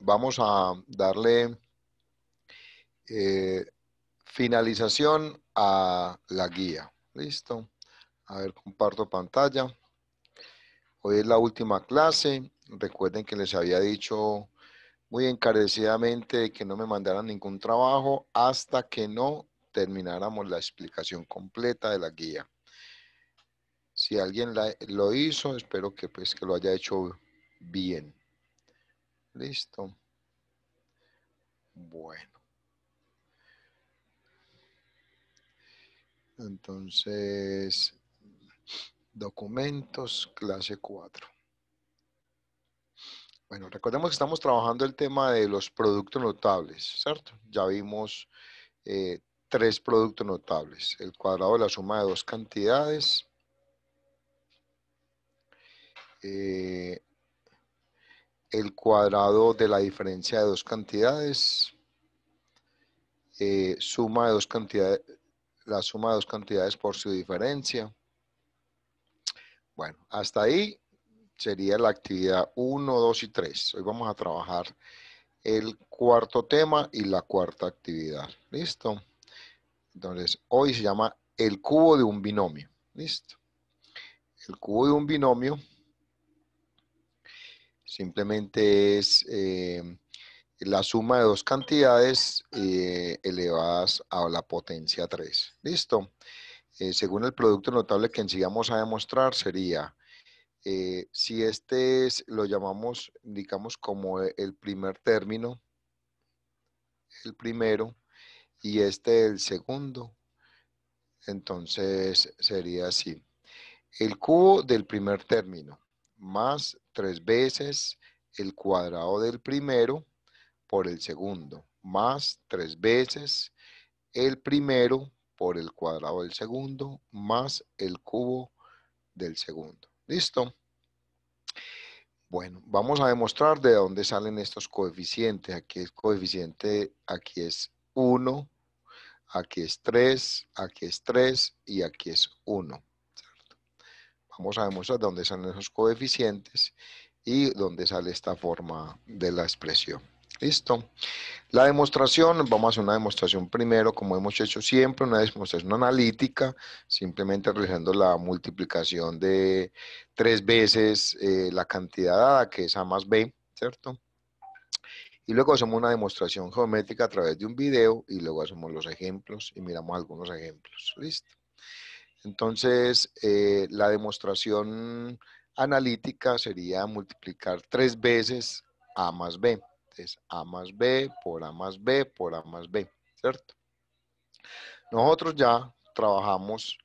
vamos a darle eh, finalización a la guía. Listo. A ver, comparto pantalla. Hoy es la última clase. Recuerden que les había dicho muy encarecidamente que no me mandaran ningún trabajo hasta que no termináramos la explicación completa de la guía. Si alguien lo hizo, espero que, pues, que lo haya hecho bien. Listo. Bueno. Entonces, documentos, clase 4. Bueno, recordemos que estamos trabajando el tema de los productos notables, ¿cierto? Ya vimos eh, tres productos notables. El cuadrado de la suma de dos cantidades. Eh, el cuadrado de la diferencia de dos cantidades, eh, suma de dos cantidades, la suma de dos cantidades por su diferencia. Bueno, hasta ahí sería la actividad 1, 2 y 3. Hoy vamos a trabajar el cuarto tema y la cuarta actividad. ¿Listo? Entonces, hoy se llama el cubo de un binomio. ¿Listo? El cubo de un binomio Simplemente es eh, la suma de dos cantidades eh, elevadas a la potencia 3. ¿Listo? Eh, según el producto notable que en a demostrar sería, si este lo llamamos, digamos, como el primer término, el primero, y este el segundo, entonces sería así. El cubo del primer término más tres veces el cuadrado del primero por el segundo, más tres veces el primero por el cuadrado del segundo, más el cubo del segundo. ¿Listo? Bueno, vamos a demostrar de dónde salen estos coeficientes. Aquí es coeficiente, aquí es 1, aquí es 3, aquí es 3 y aquí es 1. Vamos a demostrar dónde salen esos coeficientes y dónde sale esta forma de la expresión. Listo. La demostración, vamos a hacer una demostración primero, como hemos hecho siempre, una demostración analítica, simplemente realizando la multiplicación de tres veces eh, la cantidad dada, que es A más B, ¿cierto? Y luego hacemos una demostración geométrica a través de un video y luego hacemos los ejemplos y miramos algunos ejemplos. Listo. Entonces, eh, la demostración analítica sería multiplicar tres veces A más B. Entonces, A más B por A más B por A más B, ¿cierto? Nosotros ya trabajamos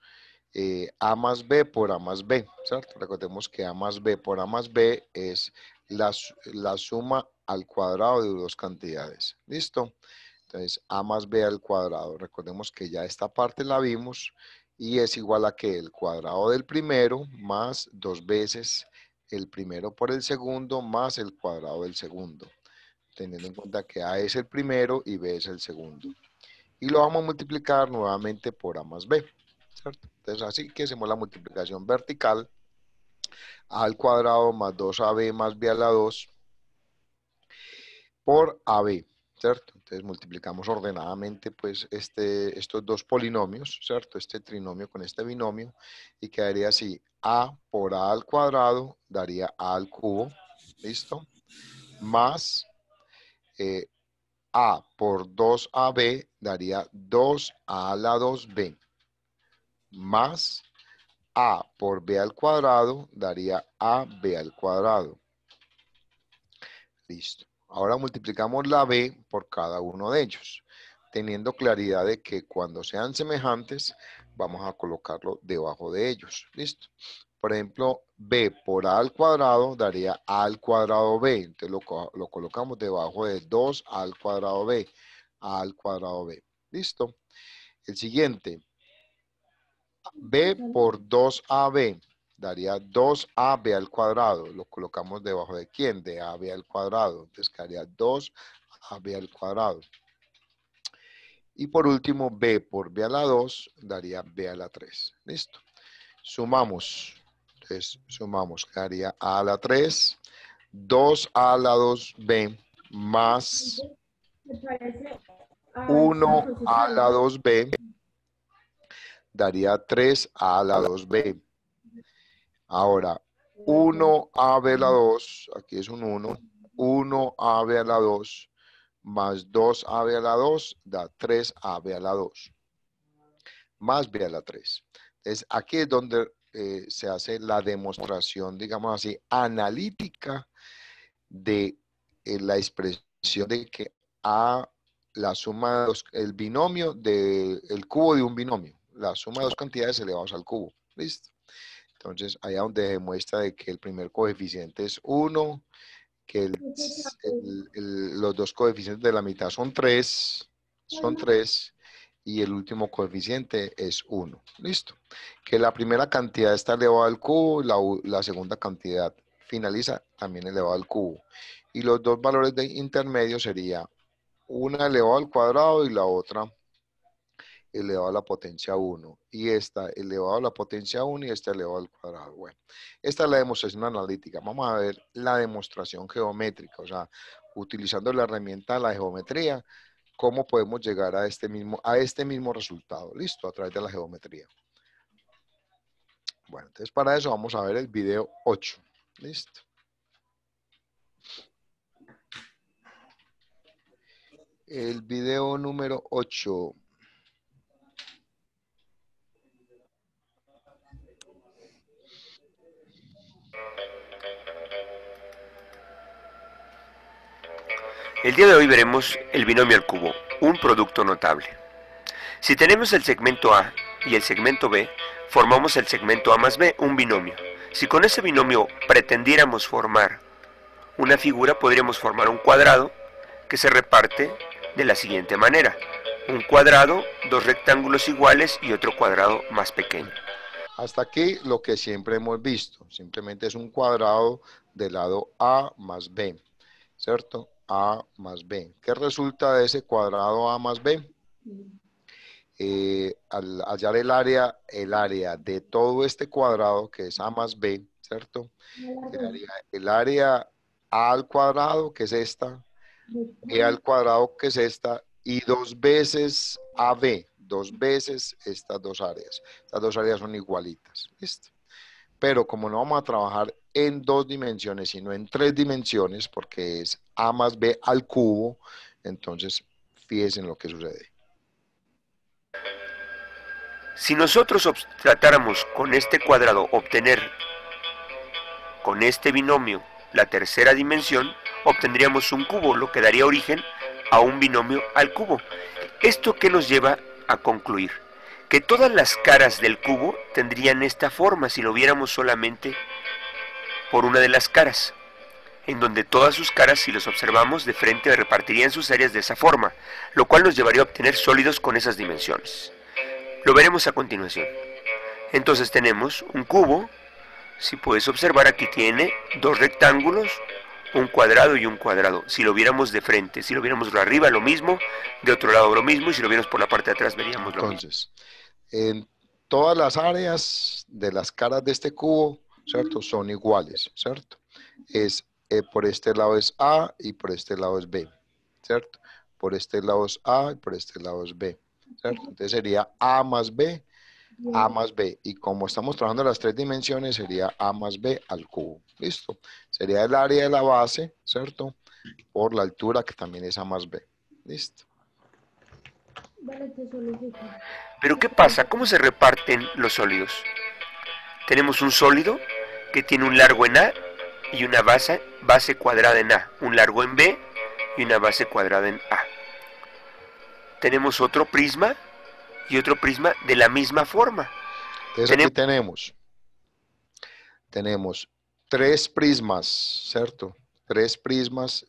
eh, A más B por A más B, ¿cierto? Recordemos que A más B por A más B es la, la suma al cuadrado de dos cantidades, ¿listo? Entonces, A más B al cuadrado. Recordemos que ya esta parte la vimos y es igual a que el cuadrado del primero más dos veces el primero por el segundo más el cuadrado del segundo, teniendo en cuenta que A es el primero y B es el segundo. Y lo vamos a multiplicar nuevamente por A más B, Entonces así que hacemos la multiplicación vertical, al cuadrado más 2AB más B a la 2 por AB. ¿cierto? Entonces multiplicamos ordenadamente pues este, estos dos polinomios, ¿cierto? Este trinomio con este binomio y quedaría así, a por a al cuadrado daría a al cubo, ¿listo? Más eh, a por 2ab daría 2 a la 2b, más a por b al cuadrado daría ab al cuadrado. Listo. Ahora multiplicamos la B por cada uno de ellos, teniendo claridad de que cuando sean semejantes, vamos a colocarlo debajo de ellos. ¿Listo? Por ejemplo, B por A al cuadrado daría A al cuadrado B. Entonces lo, colocamos debajo de 2 A al cuadrado B. A al cuadrado B. ¿Listo? El siguiente. B por 2AB daría 2ab al cuadrado. Lo colocamos debajo de quién? De ab al cuadrado. Entonces quedaría 2ab al cuadrado. Y por último, b por b a la 2 daría b a la 3. Listo. Sumamos. Entonces sumamos. Quedaría a a la 3, 2 a a la 2b más 1 a la 2b daría 3 a a la 2b Ahora, 1AB a la 2, aquí es un 1, 1AB a la 2 más 2AB a la 2 da 3AB a la 2, más B a la 3. Entonces, aquí es donde eh, se hace la demostración, digamos así, analítica de eh, la expresión de que A, la suma de los, el binomio del cubo de un binomio, la suma de dos cantidades elevadas al cubo. ¿Listo? Entonces, allá donde se muestra de que el primer coeficiente es 1, que los dos coeficientes de la mitad son 3, son 3, y el último coeficiente es 1. Listo. Que la primera cantidad está elevada al cubo, la, segunda cantidad finaliza también elevada al cubo. Y los dos valores de intermedio sería una elevada al cuadrado y la otra elevado a la potencia 1 y esta elevado a la potencia 1 y esta elevado al cuadrado. Bueno, esta es la demostración analítica. Vamos a ver la demostración geométrica, o sea, utilizando la herramienta de la geometría, cómo podemos llegar a este mismo, a este mismo resultado, listo, a través de la geometría. Bueno, entonces para eso vamos a ver el video 8. Listo. El video número 8 El día de hoy veremos el binomio al cubo, un producto notable. Si tenemos el segmento A y el segmento B, formamos el segmento A más B, un binomio. Si con ese binomio pretendiéramos formar una figura, podríamos formar un cuadrado que se reparte de la siguiente manera. Un cuadrado, dos rectángulos iguales y otro cuadrado más pequeño. Hasta aquí lo que siempre hemos visto. Simplemente es un cuadrado del lado A más B, ¿cierto? A más B. ¿Qué resulta de ese cuadrado A más B? Eh, al hallar el área, el área de todo este cuadrado, que es A más B, ¿cierto? El área, al cuadrado, que es esta, y al cuadrado, que es esta, y dos veces AB, dos veces estas dos áreas. Estas dos áreas son igualitas, ¿listo? Pero como no vamos a trabajar en dos dimensiones, sino en tres dimensiones, porque es A más B al cubo. Entonces, fíjense en lo que sucede. Si nosotros tratáramos con este cuadrado obtener con este binomio la tercera dimensión, obtendríamos un cubo, lo que daría origen a un binomio al cubo. Esto que nos lleva a concluir que todas las caras del cubo tendrían esta forma si lo viéramos solamente por una de las caras, en donde todas sus caras, si los observamos de frente, repartirían sus áreas de esa forma, lo cual nos llevaría a obtener sólidos con esas dimensiones. Lo veremos a continuación. Entonces tenemos un cubo, si puedes observar aquí tiene dos rectángulos, un cuadrado y un cuadrado. Si lo viéramos de frente, si lo viéramos de arriba, lo mismo, de otro lado lo mismo, y si lo viéramos por la parte de atrás, veríamos lo mismo. Entonces, en todas las áreas de las caras de este cubo ¿cierto? Son iguales, ¿cierto? Es eh, por este lado es A y por este lado es B, ¿cierto? Por este lado es A y por este lado es B, ¿cierto? Entonces sería A más B, A más B. Y como estamos trabajando las tres dimensiones, sería A más B al cubo, ¿listo? Sería el área de la base, ¿cierto? Por la altura, que también es A más B, ¿listo? Pero ¿qué pasa? ¿Cómo se reparten los sólidos? ¿Tenemos un sólido? que tiene un largo en A y una base, base cuadrada en A, un largo en B y una base cuadrada en A. Tenemos otro prisma y otro prisma de la misma forma. Entonces aquí tenemos, tenemos tres prismas, ¿cierto? Tres prismas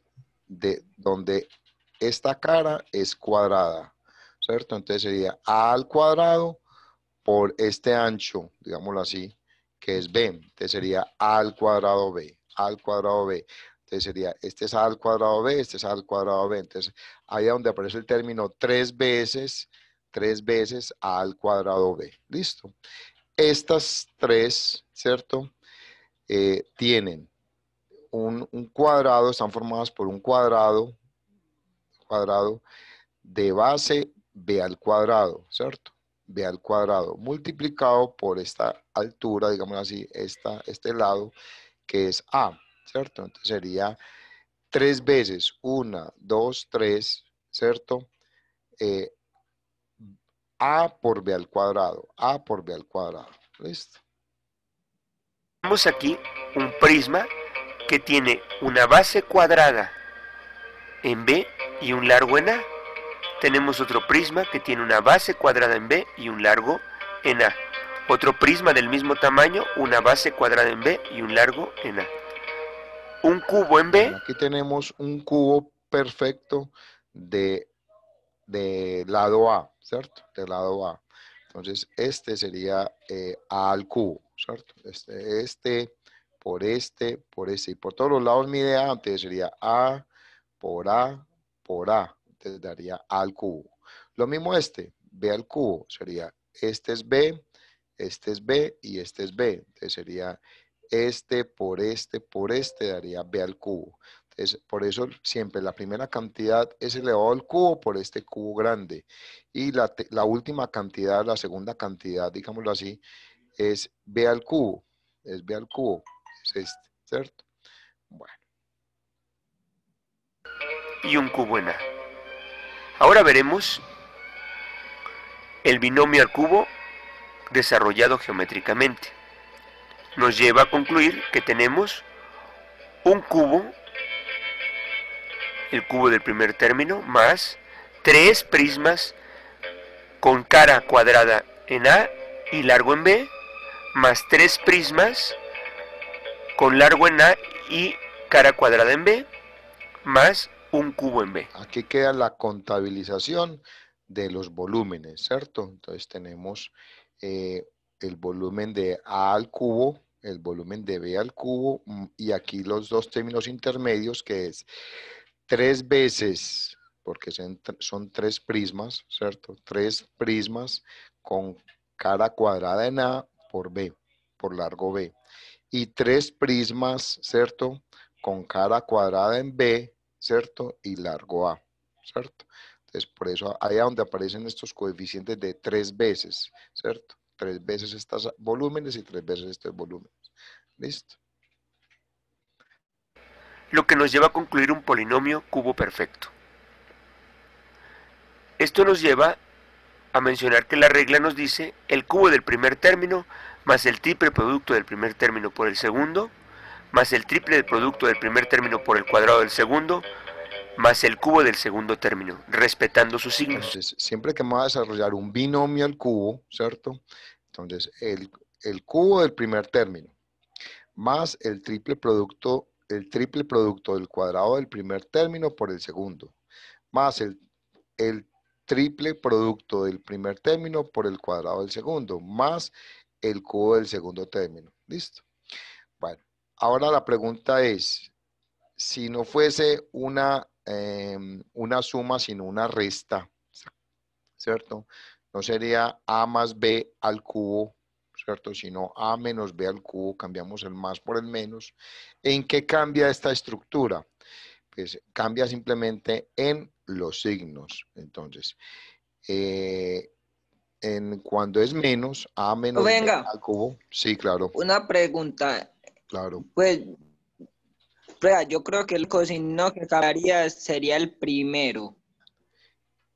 de donde esta cara es cuadrada, ¿cierto? Entonces sería A al cuadrado por este ancho, digámoslo así, que es b. Entonces sería al cuadrado b, al cuadrado b. Entonces sería, este es al cuadrado b, este es al cuadrado b. Entonces ahí es donde aparece el término tres veces, tres veces al cuadrado b. Listo. Estas tres, ¿cierto? Eh, tienen un cuadrado, están formadas por un cuadrado, cuadrado de base b al cuadrado, ¿cierto? b al cuadrado multiplicado por esta altura, digamos así, esta, este lado que es a, ¿cierto? Entonces sería tres veces, una, dos, tres, ¿cierto? Eh, a por b al cuadrado, a por b al cuadrado, ¿listo? Tenemos aquí un prisma que tiene una base cuadrada en b y un largo en a. Tenemos otro prisma que tiene una base cuadrada en B y un largo en A. Otro prisma del mismo tamaño, una base cuadrada en B y un largo en A. Un cubo en B. Aquí tenemos un cubo perfecto de, de lado A, ¿cierto? De lado A. Entonces, este sería eh, A al cubo, ¿cierto? Este, este, por este, por este. Y por todos los lados mide A, antes sería A por A por A te daría al cubo. Lo mismo este, B al cubo, sería este es B, este es B y este es B. Entonces sería este por este por este daría B al cubo. Entonces, por eso siempre la primera cantidad es elevado al cubo por este cubo grande. Y la, la última cantidad, la segunda cantidad, digámoslo así, es B al cubo. Es B al cubo. Es este, ¿cierto? Bueno. Y un cubo en A. Ahora veremos el binomio al cubo desarrollado geométricamente. Nos lleva a concluir que tenemos un cubo, el cubo del primer término, más tres prismas con cara cuadrada en A y largo en B, más tres prismas con largo en A y cara cuadrada en B, más un cubo en B. Aquí queda la contabilización de los volúmenes, ¿cierto? Entonces tenemos eh, el volumen de A al cubo, el volumen de B al cubo, mm, y aquí los dos términos intermedios que es tres veces, porque son, son tres prismas, ¿cierto? Tres prismas con cara cuadrada en A por B, por largo B. Y tres prismas, ¿cierto? Con cara cuadrada en B ¿cierto? Y largo A, ¿cierto? Entonces, por eso allá donde aparecen estos coeficientes de tres veces, ¿cierto? Tres veces estos volúmenes y tres veces estos volúmenes. ¿Listo? Lo que nos lleva a concluir un polinomio cubo perfecto. Esto nos lleva a mencionar que la regla nos dice el cubo del primer término más el triple producto del primer término por el segundo más el triple del producto del primer término por el cuadrado del segundo, más el cubo del segundo término, respetando sus signos. Entonces, siempre que me va a desarrollar un binomio al cubo, ¿cierto? Entonces, el, el cubo del primer término más el triple producto, el triple producto del cuadrado del primer término por el segundo, más el, el triple producto del primer término por el cuadrado del segundo, más el cubo del segundo término. ¿Listo? Bueno, Ahora la pregunta es, si no fuese una, em, una suma sino una resta, ¿cierto? No sería A más B al cubo, ¿cierto? Sino A menos B al cubo, cambiamos el más por el menos. ¿En qué cambia esta estructura? Pues cambia simplemente en los signos. Entonces, eh, en cuando es menos, A menos B al cubo. Sí, claro. Una pregunta. Claro. Pues, yo creo que el cosino que acabaría sería el primero.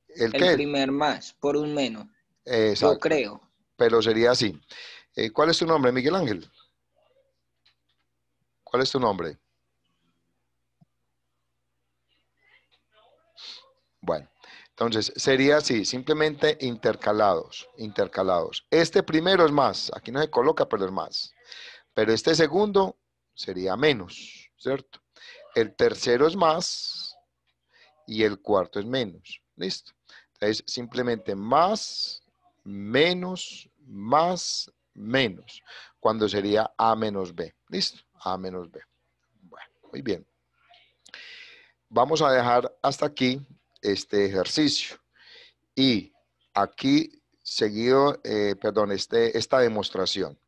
¿El, primer más, por un menos. Exacto. Yo creo. Pero sería así. Eh, ¿Cuál es tu nombre, Miguel Ángel? ¿Cuál es tu nombre? Bueno, entonces sería así, simplemente intercalados, intercalados. Este primero es más, aquí no se coloca, pero es más. Pero este segundo sería menos, ¿cierto? El tercero es más y el cuarto es menos. ¿Listo? Entonces, simplemente más, menos, más, menos. Cuando sería A menos B. ¿Listo? A menos B. Bueno, muy bien. Vamos a dejar hasta aquí este ejercicio. Y aquí seguido, eh, perdón, este, esta demostración.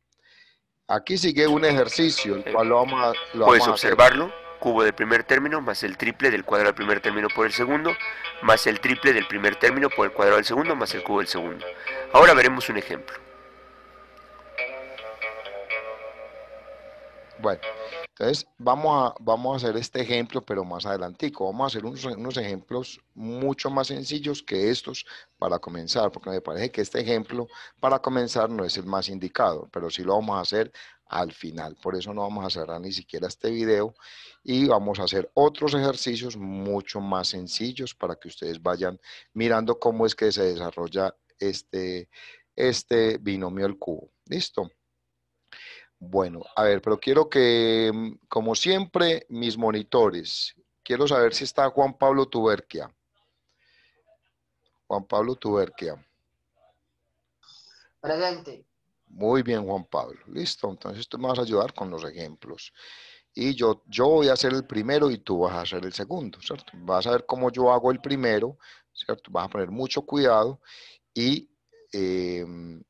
Aquí sigue un ejercicio, el cual lo vamos a... Puedes observarlo, cubo del primer término más el triple del cuadrado del primer término por el segundo, más el triple del primer término por el cuadrado del segundo, más el cubo del segundo. Ahora veremos un ejemplo. Bueno, entonces vamos a, vamos a hacer este ejemplo, pero más adelantico. Vamos a hacer unos, ejemplos mucho más sencillos que estos para comenzar, porque me parece que este ejemplo para comenzar no es el más indicado, pero sí lo vamos a hacer al final. Por eso no vamos a cerrar ni siquiera este video y vamos a hacer otros ejercicios mucho más sencillos para que ustedes vayan mirando cómo es que se desarrolla este, este binomio al cubo. ¿Listo? Bueno, a ver, pero quiero que, mm, como siempre, mis monitores. Quiero saber si está Juan Pablo Tuberquia. Juan Pablo Tuberquia. Presente. Muy bien, Juan Pablo. Listo, entonces tú me vas a ayudar con los ejemplos. Y yo, yo voy a hacer el primero y tú vas a hacer el segundo, ¿cierto? Vas a ver cómo yo hago el primero, ¿cierto? Vas a poner mucho cuidado y em,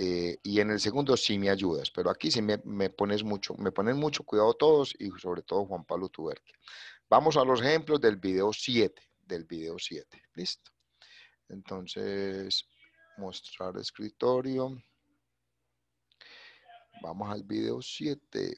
eh, y en el segundo sí me ayudas, pero aquí sí me, pones mucho, me ponen mucho cuidado todos y sobre todo Juan Pablo Tuberque. Vamos a los ejemplos del video 7, del video 7, listo. Entonces, mostrar escritorio. Vamos al video 7.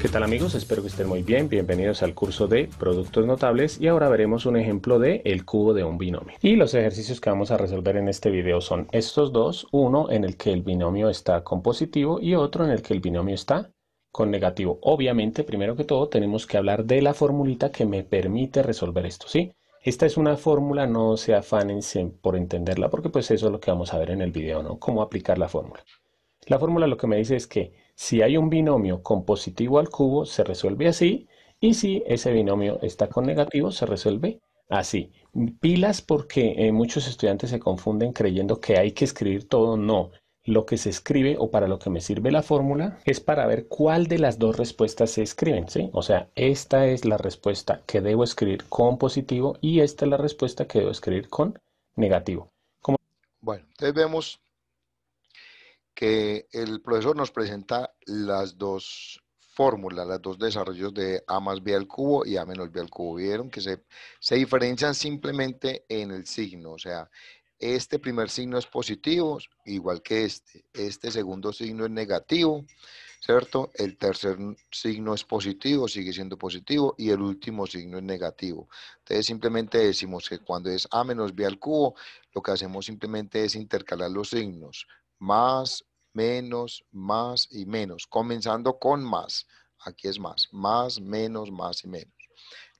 ¿Qué tal amigos? Espero que estén muy bien. Bienvenidos al curso de productos notables y ahora veremos un ejemplo de el cubo de un binomio. Y los ejercicios que vamos a resolver en este video son estos dos, uno en el que el binomio está con positivo y otro en el que el binomio está con negativo. Obviamente, primero que todo, tenemos que hablar de la formulita que me permite resolver esto, ¿sí? Esta es una fórmula, no se afanen por entenderla porque pues eso es lo que vamos a ver en el video, ¿no? Cómo aplicar la fórmula. La fórmula lo que me dice es que si hay un binomio con positivo al cubo, se resuelve así. Y si ese binomio está con negativo, se resuelve así. Pilas porque eh, muchos estudiantes se confunden creyendo que hay que escribir todo. No, lo que se escribe o para lo que me sirve la fórmula es para ver cuál de las dos respuestas se escriben. ¿sí? O sea, esta es la respuesta que debo escribir con positivo y esta es la respuesta que debo escribir con negativo. Bueno, entonces vemos que el profesor nos presenta las dos fórmulas, las dos desarrollos de A más B al cubo y A menos B al cubo. Vieron que se, se diferencian simplemente en el signo, o sea, este primer signo es positivo, igual que este. Este segundo signo es negativo, ¿cierto? El tercer signo es positivo, sigue siendo positivo, y el último signo es negativo. Entonces simplemente decimos que cuando es A menos B al cubo, lo que hacemos simplemente es intercalar los signos más, menos, más y menos. Comenzando con más. Aquí es más. Más, menos, más y menos.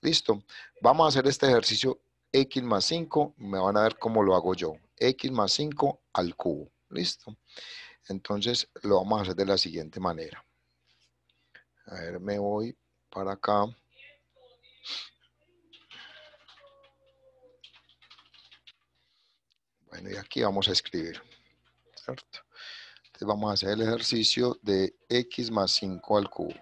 Listo. Vamos a hacer este ejercicio x más 5. Me van a ver cómo lo hago yo. x más 5 al cubo. Listo. Entonces lo vamos a hacer de la siguiente manera. A ver, me voy para acá. Bueno, y aquí vamos a escribir. ¿cierto? Entonces vamos a hacer el ejercicio de x más 5 al cubo.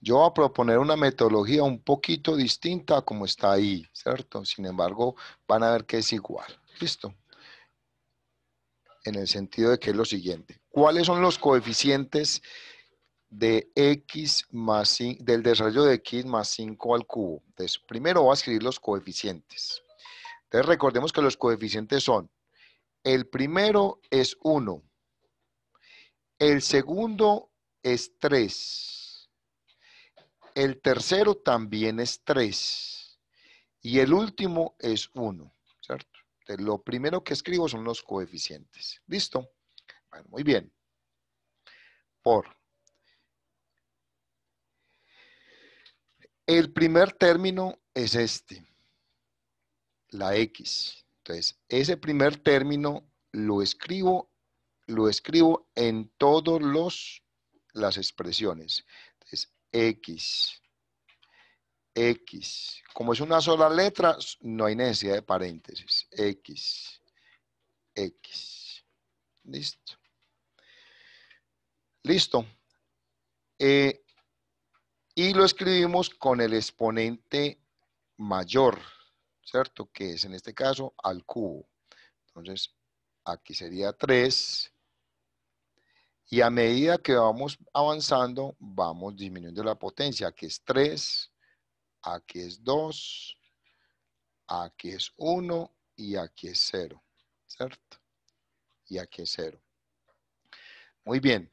Yo voy a proponer una metodología un poquito distinta a como está ahí, ¿cierto? Sin embargo, van a ver que es igual. ¿Listo? En el sentido de que es lo siguiente. ¿Cuáles son los coeficientes de x más del desarrollo de x más 5 al cubo. Entonces, primero voy a escribir los coeficientes. Entonces, recordemos que los coeficientes son, el primero es 1, el segundo es 3, el tercero también es 3 y el último es 1, ¿cierto? Entonces, lo primero que escribo son los coeficientes. ¿Listo? Bueno, muy bien. Por El primer término es este, la X. Entonces, ese primer término lo escribo, lo escribo en todas las expresiones. Entonces, X. X. Como es una sola letra, no hay necesidad de paréntesis. X. X. Listo. Listo. Eh, y lo escribimos con el exponente mayor, ¿cierto? Que es en este caso al cubo. Entonces, aquí sería 3. Y a medida que vamos avanzando, vamos disminuyendo la potencia. Aquí es 3, aquí es 2, aquí es 1 y aquí es 0, ¿cierto? Y aquí es 0. Muy bien.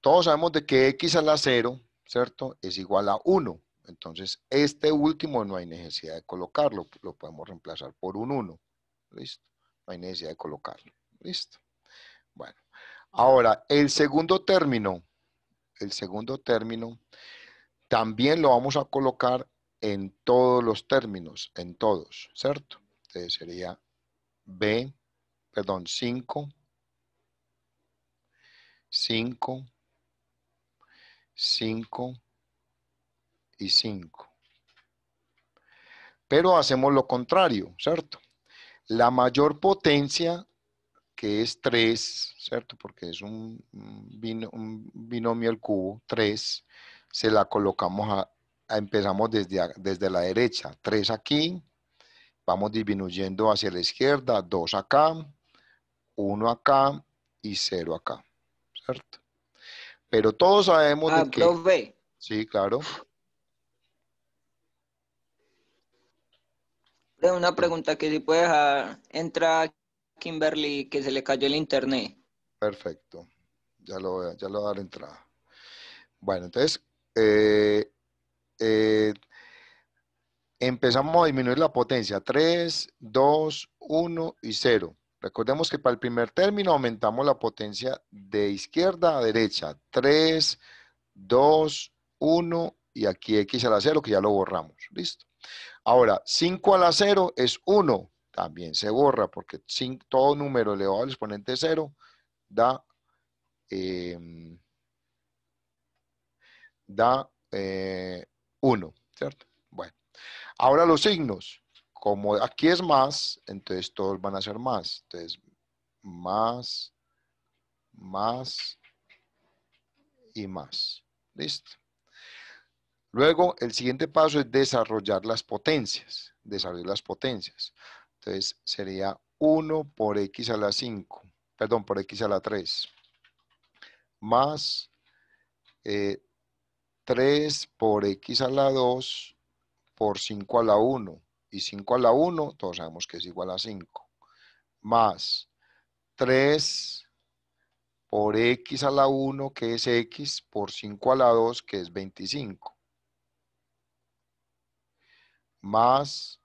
Todos sabemos de que x a la 0 ¿cierto? Es igual a 1. Entonces, este último no hay necesidad de colocarlo, lo podemos reemplazar por un 1. Listo. No hay necesidad de colocarlo. Listo. Bueno, ahora el segundo término, el segundo término, también lo vamos a colocar en todos los términos, en todos, ¿cierto? Entonces sería B, perdón, 5, 5, 5 y 5. Pero hacemos lo contrario, ¿cierto? La mayor potencia, que es 3, ¿cierto? Porque es un, binomio al cubo, 3, se la colocamos a, empezamos desde, desde la derecha, 3 aquí, vamos disminuyendo hacia la izquierda, 2 acá, 1 acá y 0 acá, ¿cierto? Pero todos sabemos ah, que... Sí, claro. Una pregunta que si puede entrar, Entra Kimberly que se le cayó el internet. Perfecto. Ya lo, ya lo voy a dar entrada. Bueno, entonces, eh, eh, empezamos a disminuir la potencia. 3, 2, 1 y 0. Recordemos que para el primer término aumentamos la potencia de izquierda a derecha. 3, 2, 1 y aquí x a la 0 que ya lo borramos. Listo. Ahora, 5 a la 0 es 1. También se borra porque todo número elevado al exponente 0 da, em, da 1. Eh, ¿Cierto? Bueno. Ahora los signos como aquí es más, entonces todos van a ser más. Entonces, más, más y más. Listo. Luego, el siguiente paso es desarrollar las potencias. Desarrollar las potencias. Entonces, sería 1 por x a la 5, perdón, por x a la 3, más 3 eh, por x a la 2 por 5 a la 1 y 5 a la 1, todos sabemos que es igual a 5, más 3 por x a la 1, que es x, por 5 a la 2, que es 25, más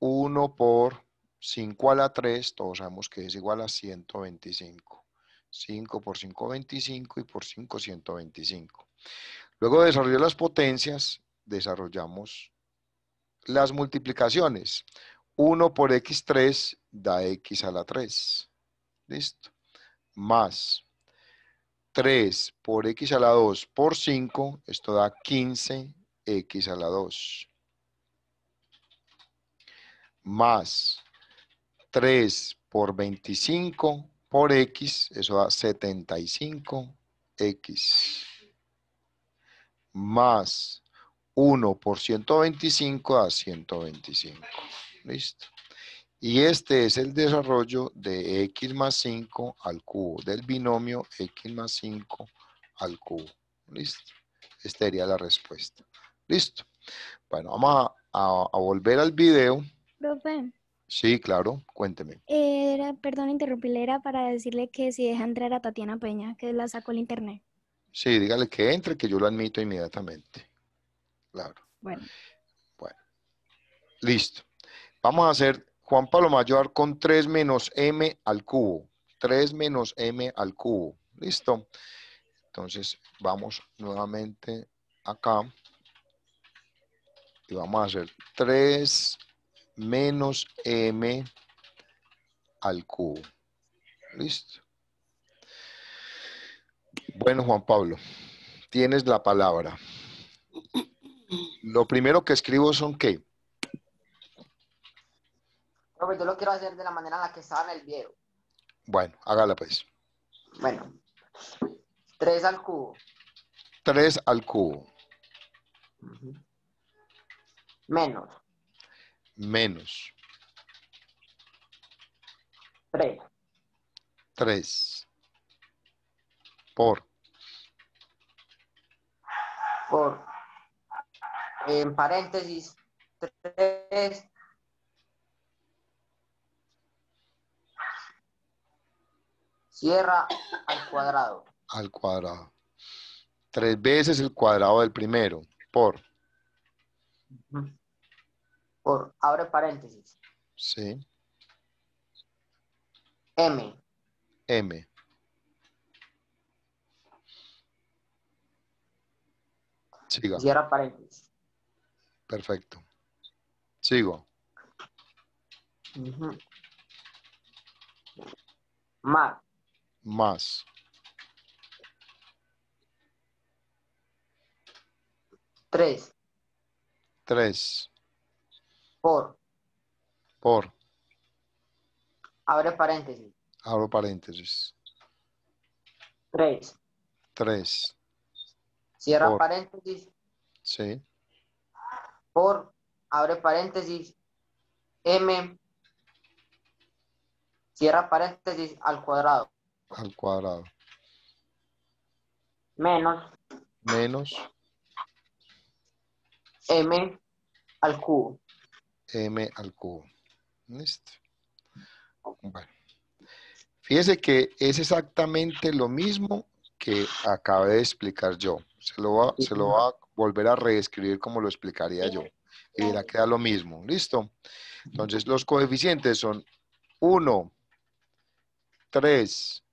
1 por 5 a la 3, todos sabemos que es igual a 125. 5 por 5, 25 y por 5, 125. Luego de desarrollar las potencias, desarrollamos las multiplicaciones. 1 por x3 da x a la 3. Listo. Más 3 por x a la 2 por 5, esto da 15x a la 2. Más 3 por 25 por x, eso da 75x. Más 1 por 125 a 125. Listo. Y este es el desarrollo de x más 5 al cubo, del binomio x más 5 al cubo. Listo. Esta sería la respuesta. Listo. Bueno, vamos a, volver al video. Profe. Sí, claro, cuénteme. Era, perdón, interrumpí. era para decirle que si deja entrar a Tatiana Peña, que la sacó el internet. Sí, dígale que entre, que yo lo admito inmediatamente. Bueno. Bueno. Listo. Vamos a hacer Juan Pablo Mayor con 3 menos m al cubo. 3 menos m al cubo. Listo. Entonces vamos nuevamente acá. Y vamos a hacer 3 menos m al cubo. Listo. Bueno, Juan Pablo, tienes la palabra. Lo primero que escribo son qué? yo lo quiero hacer de la manera en la que estaba en el video. Bueno, hágala pues. Bueno, 3 al cubo. 3 al cubo. Menos. Menos. Tres. 3. Por. en paréntesis 3, cierra al cuadrado. Al cuadrado. Tres veces el cuadrado del primero, por. Por, abre paréntesis. Sí. M. M. Cierra paréntesis. Perfecto. Sigo. Más. Más. Tres. Tres. Por. Por. Abre paréntesis. Abro paréntesis. Tres. Tres. Cierra paréntesis. Sí por, abre paréntesis, m, cierra paréntesis al cuadrado. Al cuadrado. Menos. Menos. M al cubo. M al cubo. Listo. Bueno. Fíjese que es exactamente lo mismo que acabé de explicar yo. Se lo va, a... se lo va volver a reescribir como lo explicaría yo. Y ya queda lo mismo. ¿Listo? Entonces, los coeficientes son 1, 3,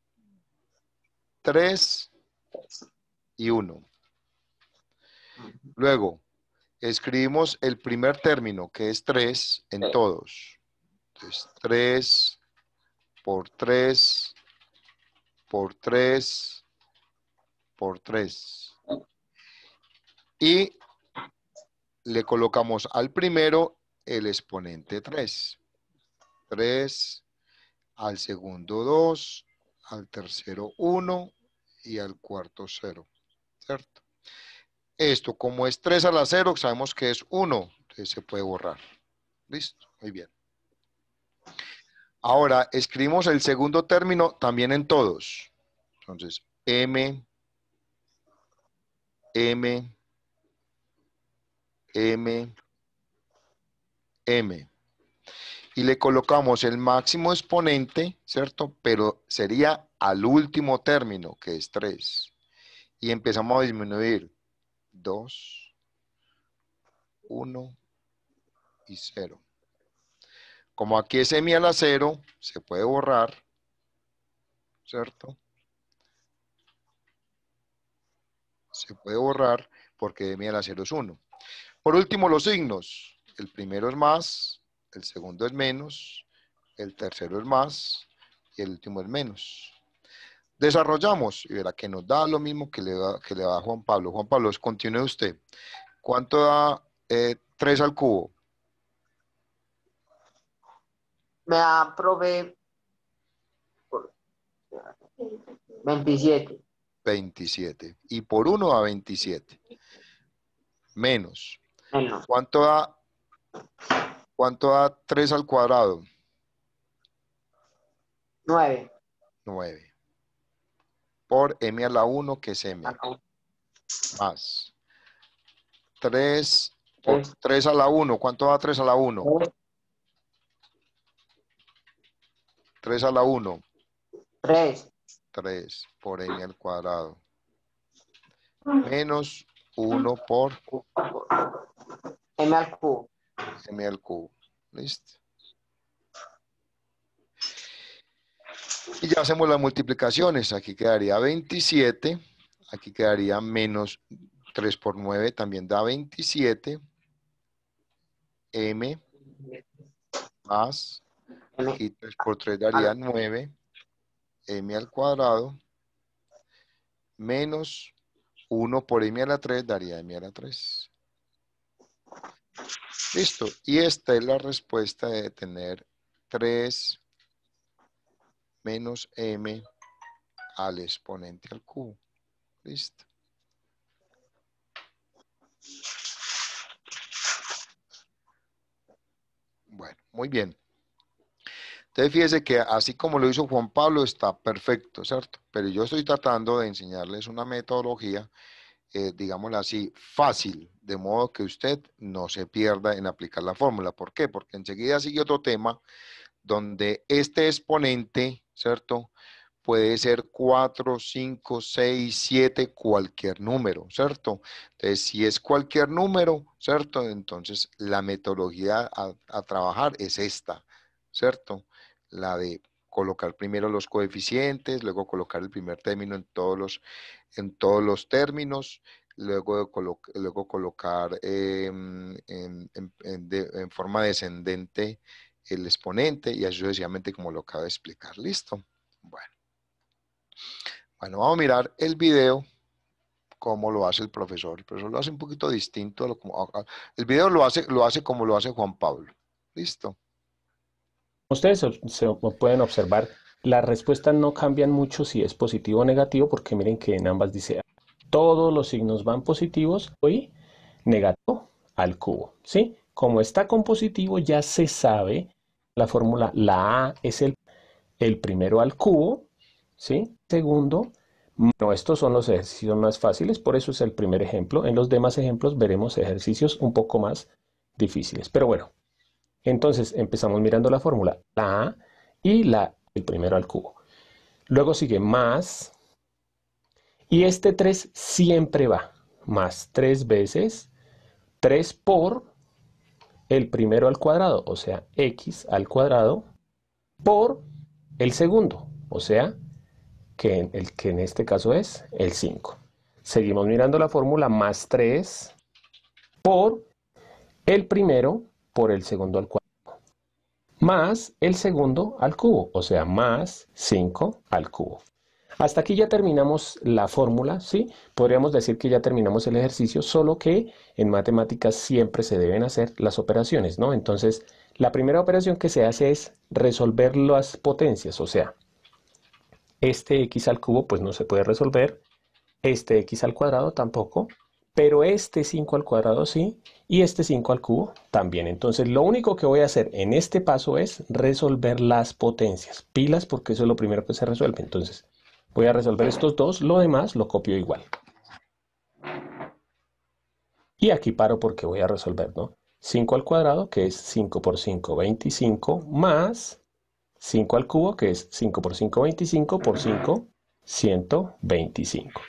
3 y 1. Luego, escribimos el primer término, que es 3 en todos. Entonces, 3 por 3 por 3 por 3 y le colocamos al primero el exponente 3. 3, al segundo 2, al tercero 1 y al cuarto 0. ¿Cierto? Esto, como es 3 a la 0, sabemos que es 1. Entonces se puede borrar. ¿Listo? Muy bien. Ahora, escribimos el segundo término también en todos. Entonces, M, M, M, M. Y le colocamos el máximo exponente, ¿cierto? Pero sería al último término, que es 3. Y empezamos a disminuir 2, 1 y 0. Como aquí es M a la 0, se puede borrar, ¿cierto? Se puede borrar porque M a la 0 es 1. Por último, los signos. El primero es más, el segundo es menos, el tercero es más y el último es menos. Desarrollamos y verá que nos da lo mismo que le da, que le Juan Pablo. Juan Pablo, continúe usted. ¿Cuánto da 3 eh, al cubo? Me aprobé. 27. 27. Y por 1 a 27. Menos ¿Cuánto da, cuánto 3 al cuadrado? 9. 9. Por m a la 1, que es m. Más. 3 por 3 a la 1. ¿Cuánto da 3 a la 1? 3 a la 1. 3. 3 por m al cuadrado. Menos 1 por M al cubo. M al cubo. Listo. Y ya hacemos las multiplicaciones. Aquí quedaría 27. Aquí quedaría menos 3 por 9. También da 27. M más. 3 por 3 daría 9. Ah. M al cuadrado. Menos 1 por M a la 3 daría M a la 3. Listo. Y esta es la respuesta de tener 3 menos m al exponente al cubo. Listo. Bueno, muy bien. Entonces fíjese que así como lo hizo Juan Pablo está perfecto, ¿cierto? Pero yo estoy tratando de enseñarles una metodología, eh, digámoslo así, fácil, de modo que usted no se pierda en aplicar la fórmula. ¿Por qué? Porque enseguida sigue otro tema donde este exponente, ¿cierto? Puede ser 4, 5, 6, 7, cualquier número, ¿cierto? Entonces, si es cualquier número, ¿cierto? Entonces, la metodología a, a trabajar es esta, ¿cierto? La de colocar primero los coeficientes, luego colocar el primer término en todos los, en todos los términos, luego, colocar em, en, forma descendente el exponente y así sucesivamente como lo acabo de explicar. ¿Listo? Bueno. Bueno, vamos a mirar el video como lo hace el profesor. El profesor lo hace un poquito distinto. el video lo hace, lo hace como lo hace Juan Pablo. ¿Listo? Ustedes pueden observar, las respuestas no cambian mucho si es positivo o negativo, porque miren que en ambas dice todos los signos van positivos y negativo al cubo, ¿sí? Como está con positivo, ya se sabe la fórmula, la A es el, primero al cubo, ¿sí? Segundo, no, estos son los ejercicios más fáciles, por eso es el primer ejemplo. En los demás ejemplos veremos ejercicios un poco más difíciles. Pero bueno, entonces empezamos mirando la fórmula, la A y la, el primero al cubo. Luego sigue más, y este 3 siempre va, más 3 veces 3 por el primero al cuadrado, o sea, x al cuadrado, por el segundo, o sea, que el que en este caso es el 5. Seguimos mirando la fórmula más 3 por el primero por el segundo al cuadrado, más el segundo al cubo, o sea, más 5 al cubo. Hasta aquí ya terminamos la fórmula, ¿sí? Podríamos decir que ya terminamos el ejercicio, solo que en matemáticas siempre se deben hacer las operaciones, ¿no? Entonces, la primera operación que se hace es resolver las potencias, o sea, este x al cubo pues no se puede resolver, este x al cuadrado tampoco, pero este 5 al cuadrado sí, y este 5 al cubo también. Entonces lo único que voy a hacer en este paso es resolver las potencias, pilas porque eso es lo primero que se resuelve. Entonces Voy a resolver estos dos, lo demás lo copio igual. Y aquí paro porque voy a resolver, ¿no? 5 al cuadrado, que es 5 por 5, 25, más 5 al cubo, que es 5 por 5, 25, por 5, 125.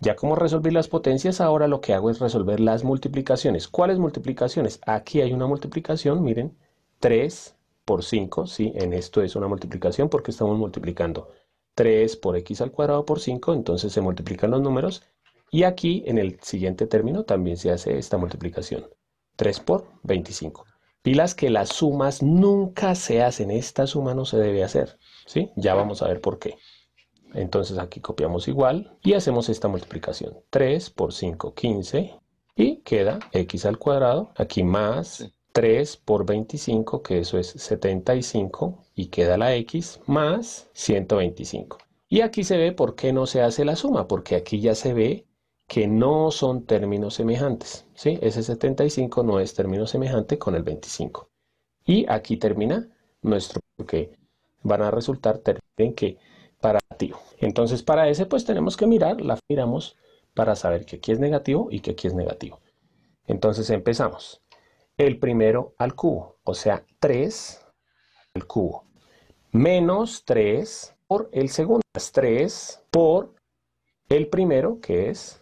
Ya como resolví las potencias, ahora lo que hago es resolver las multiplicaciones. ¿Cuáles multiplicaciones? Aquí hay una multiplicación, miren, 3 por 5, ¿sí? En esto es una multiplicación porque estamos multiplicando 3 por x al cuadrado por 5, entonces se multiplican los números y aquí en el siguiente término también se hace esta multiplicación, 3 por 25. Pilas que las sumas nunca se hacen, esta suma no se debe hacer, ¿sí? Ya vamos a ver por qué. Entonces aquí copiamos igual y hacemos esta multiplicación, 3 por 5, 15 y queda x al cuadrado, aquí más 3 por 25, que eso es 75, y queda la x, más 125. Y aquí se ve por qué no se hace la suma, porque aquí ya se ve que no son términos semejantes. ¿sí? Ese 75 no es término semejante con el 25. Y aquí termina nuestro, que van a resultar en que para negativo. Entonces para ese pues tenemos que mirar, la miramos para saber que aquí es negativo y que aquí es negativo. Entonces empezamos el primero al cubo, o sea, 3 al cubo, menos 3 por el segundo, más 3 por el primero, que es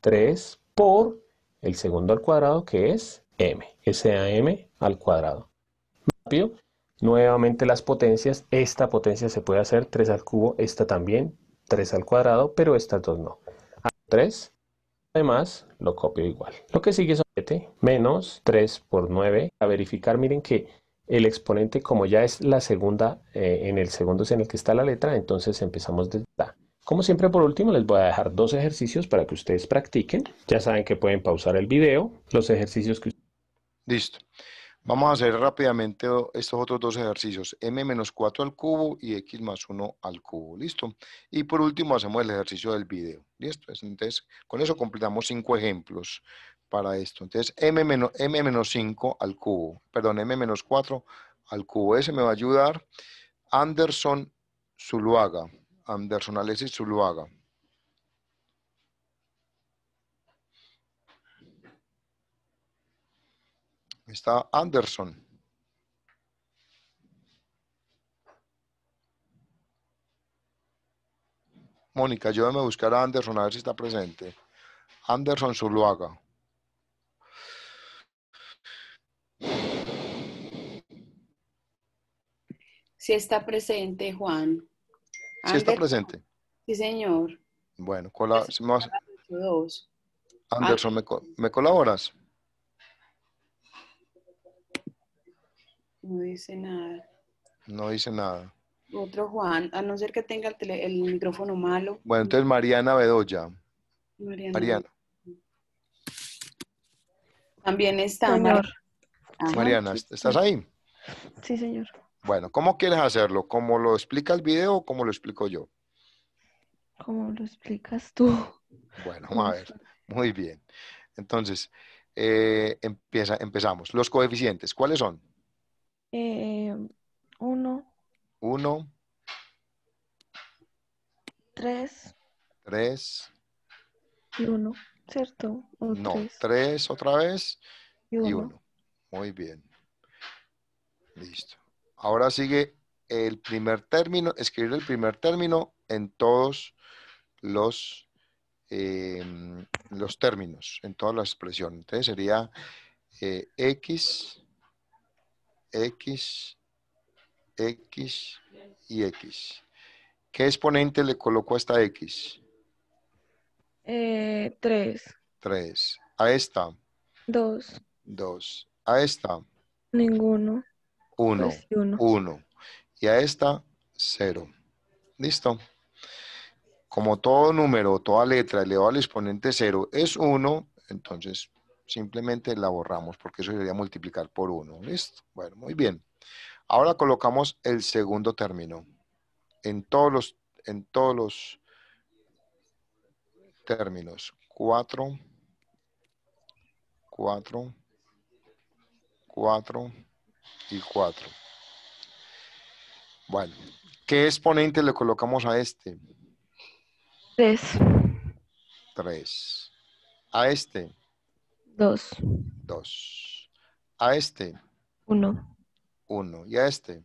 3 por el segundo al cuadrado, que es m, m al cuadrado. Rápido, nuevamente las potencias, esta potencia se puede hacer 3 al cubo, esta también, 3 al cuadrado, pero estas dos no. 3 Además, lo copio igual. Lo que sigue son 7 menos 3 por 9. A verificar, miren que el exponente, como ya es la segunda, eh, en el segundo es en el que está la letra, entonces empezamos desde la. Como siempre, por último, les voy a dejar dos ejercicios para que ustedes practiquen. Ya saben que pueden pausar el video, los ejercicios que Listo. Vamos a hacer rápidamente estos otros dos ejercicios, m menos 4 al cubo y x más 1 al cubo, ¿listo? Y por último hacemos el ejercicio del video, ¿listo? Entonces, con eso completamos cinco ejemplos para esto. Entonces, m menos, m menos 5 al cubo, perdón, m menos 4 al cubo. Ese me va a ayudar Anderson Zuluaga, Anderson Alexis Zuluaga. Está Anderson. Mónica, ayúdame a buscar a Anderson a ver si está presente. Anderson Zuluaga. si está presente, Juan. si está presente. Sí, señor. Bueno, cola, Anderson, ¿me colaboras? No dice nada. No dice nada. Otro Juan, a no ser que tenga el, micrófono malo. Bueno, entonces Mariana Bedoya. Mariana. También está. Mariana, ¿estás ahí? Sí, señor. Bueno, ¿cómo quieres hacerlo? ¿Cómo lo explica el video o cómo lo explico yo? ¿Cómo lo explicas tú? Bueno, a ver. Muy bien. Entonces, eh, empieza, empezamos. Los coeficientes, ¿cuáles son? Eh, uno. Uno. Tres. Tres. Y uno, ¿cierto? no, tres. otra vez y uno. Muy bien. Listo. Ahora sigue el primer término, escribir el primer término en todos los, em, los términos, en todas las expresiones. Entonces sería eh, X X, X y X. ¿Qué exponente le colocó a esta X? 3. Eh, 3. A esta. 2. 2. A esta. Ninguno. 1. 1. Pues, y a esta, 0. Listo. Como todo número, toda letra elevado al exponente 0 es 1, entonces Simplemente la borramos porque eso sería multiplicar por 1. ¿Listo? Bueno, muy bien. Ahora colocamos el segundo término. En todos los, en todos los términos. 4, 4, 4 y 4. Bueno, ¿qué exponente le colocamos a este? 3. 3. A este. Dos. Dos. A este. Uno. Uno. ¿Y a este?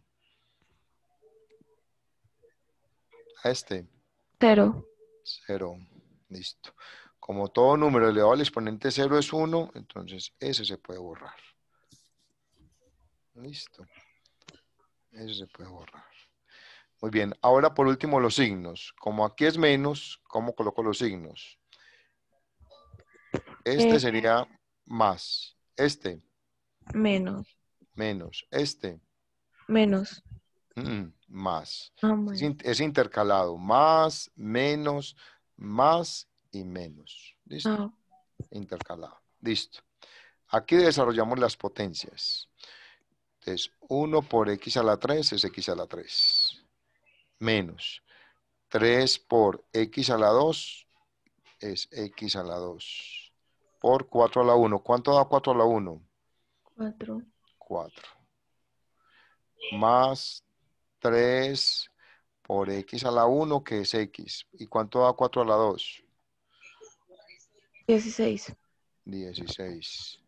A este. Cero. Cero. Listo. Como todo número elevado al exponente cero es uno, entonces ese se puede borrar. Listo. Ese se puede borrar. Muy bien, ahora por último los signos. Como aquí es menos, ¿cómo coloco los signos? Este eh. sería más. Este. Menos. Menos. Este. Menos. Mm, más. Ah, es, intercalado. Más, menos, más y menos. ¿Listo? Ah. Intercalado. Listo. Aquí desarrollamos las potencias. Entonces, 1 por x a la 3 es x a la 3. Menos 3 por x a la 2 es x a la 2 por 4 a la 1. ¿Cuánto da 4 a la 1? 4. 4. Más 3 por x a la 1, que es x. ¿Y cuánto da 4 a la 2? 16. 16.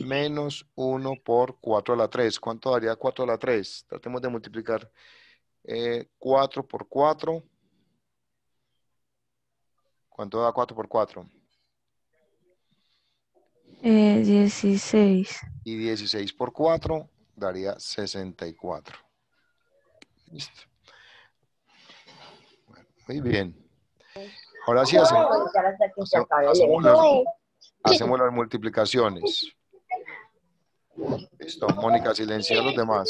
Menos 1 por 4 a la 3. ¿Cuánto daría 4 a la 3? Tratemos de multiplicar 4 eh, por 4. ¿Cuánto da 4 por 4? 16. Eh, y 16 por 4 daría 64. Listo. muy bien. Ahora sí ¿eh? hacemos, hacemos, las, multiplicaciones. Listo, Mónica, silencia a los demás.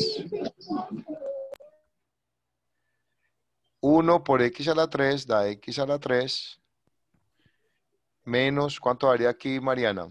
1 por x a la 3 da x a la 3 menos, ¿cuánto daría aquí, Mariana?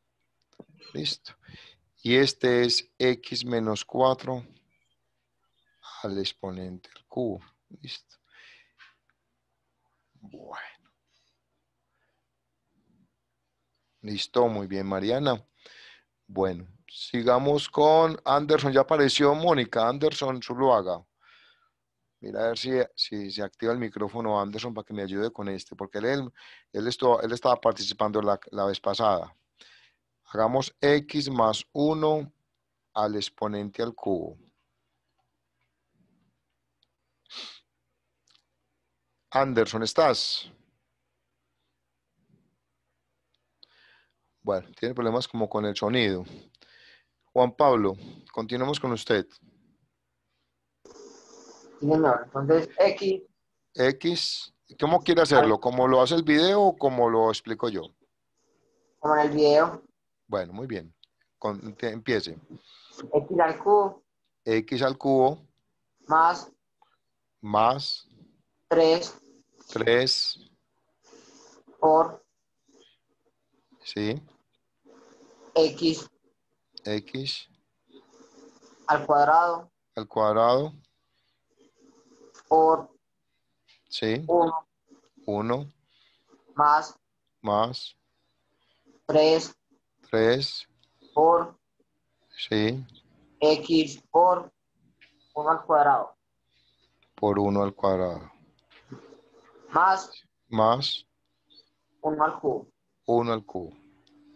Listo. Y este es x menos 4 al exponente al cubo. Listo. Bueno. Listo, muy bien, Mariana. Bueno, sigamos con Anderson. Ya apareció Mónica. Anderson haga. Mira a ver si, si, se activa el micrófono Anderson para que me ayude con este, porque él, él, estuvo, él estaba participando la vez pasada. Hagamos x más 1 al exponente al cubo. Anderson, ¿estás? Bueno, tiene problemas como con el sonido. Juan Pablo, continuamos con usted. Entonces, X. X. ¿Cómo quiere hacerlo? Ah. ¿Cómo lo hace el video o como lo explico yo? Como en el video. Bueno, muy bien. Con, te, empiece. X al cubo. X al cubo. Más. Más. 3. 3. Por. Sí. X. X. Al cuadrado. Al cuadrado. Por. Sí. 1. 1. Más. Más. 3. 3 por sí. x por 1 al cuadrado. Por 1 al cuadrado. Más. Más. 1 al cubo. 1 al cubo.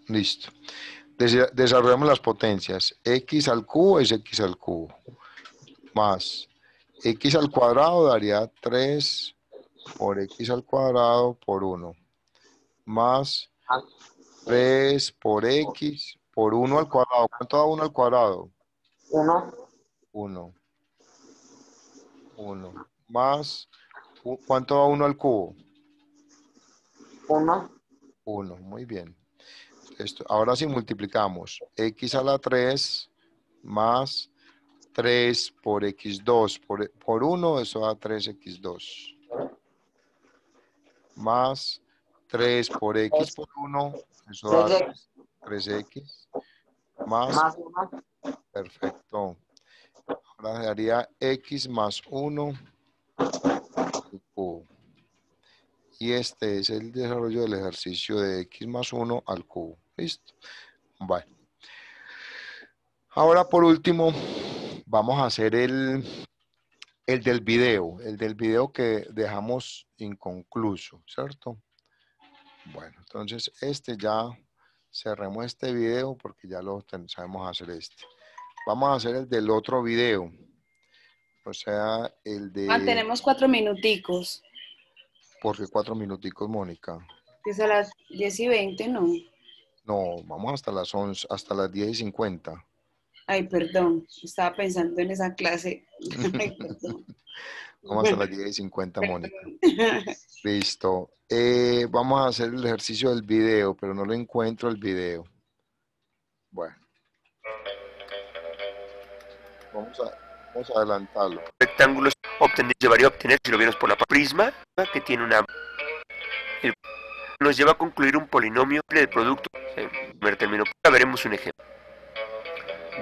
Listo. Desarrollamos las potencias. X al cubo es X al cubo. Más. X al cuadrado daría 3 por X al cuadrado por 1. Más. Ah. 3 por x por 1 al cuadrado. ¿Cuánto da 1 al cuadrado? 1. 1. 1. Más, ¿cuánto da 1 al cubo? 1. 1, muy bien. Esto, ahora sí multiplicamos x a la 3 más 3 por x2 por, por 1, eso da 3x2. Más 3 por x por 1, eso da 3, x más, Perfecto. Ahora daría x más 1 al cubo. Y este es el desarrollo del ejercicio de x más 1 al cubo. ¿Listo? Bueno. Ahora, por último, vamos a hacer el, el del video. El del video que dejamos inconcluso, ¿cierto? Bueno, entonces este ya cerremos este video porque ya lo sabemos hacer este. Vamos a hacer el del otro video. O sea, el de... Ah, tenemos cuatro minuticos. ¿Por qué cuatro minuticos, Mónica? Es a las 10 y 20, no. No, vamos hasta las 11, hasta las 10 y 50. Ay, perdón, estaba pensando en esa clase. Vamos a hacer las 10 y 50, Mónica. Listo. Eh, vamos a hacer el ejercicio del video, pero no lo encuentro el video. Bueno. Vamos a, vamos a adelantarlo. Rectángulos llevaría a obtener, si lo vieron por la prisma, que tiene una... nos lleva a concluir un polinomio de producto. En eh, primer término, veremos un ejemplo.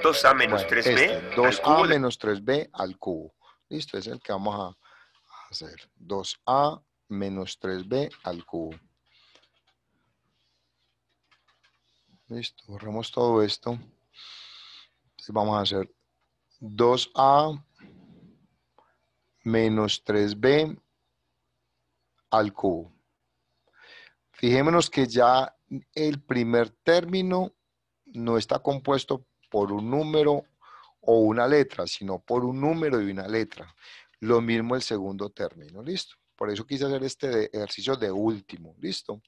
2a menos 3b. 2a este, menos 3b al cubo. Listo, es el que vamos a hacer. 2a menos 3b al cubo. Listo, borramos todo esto. Entonces vamos a hacer 2a menos 3b al cubo. Fijémonos que ya el primer término no está compuesto por un número o una letra, sino por un número y una letra. Lo mismo el segundo término, ¿listo? Por eso quise hacer este ejercicio de último, ¿listo?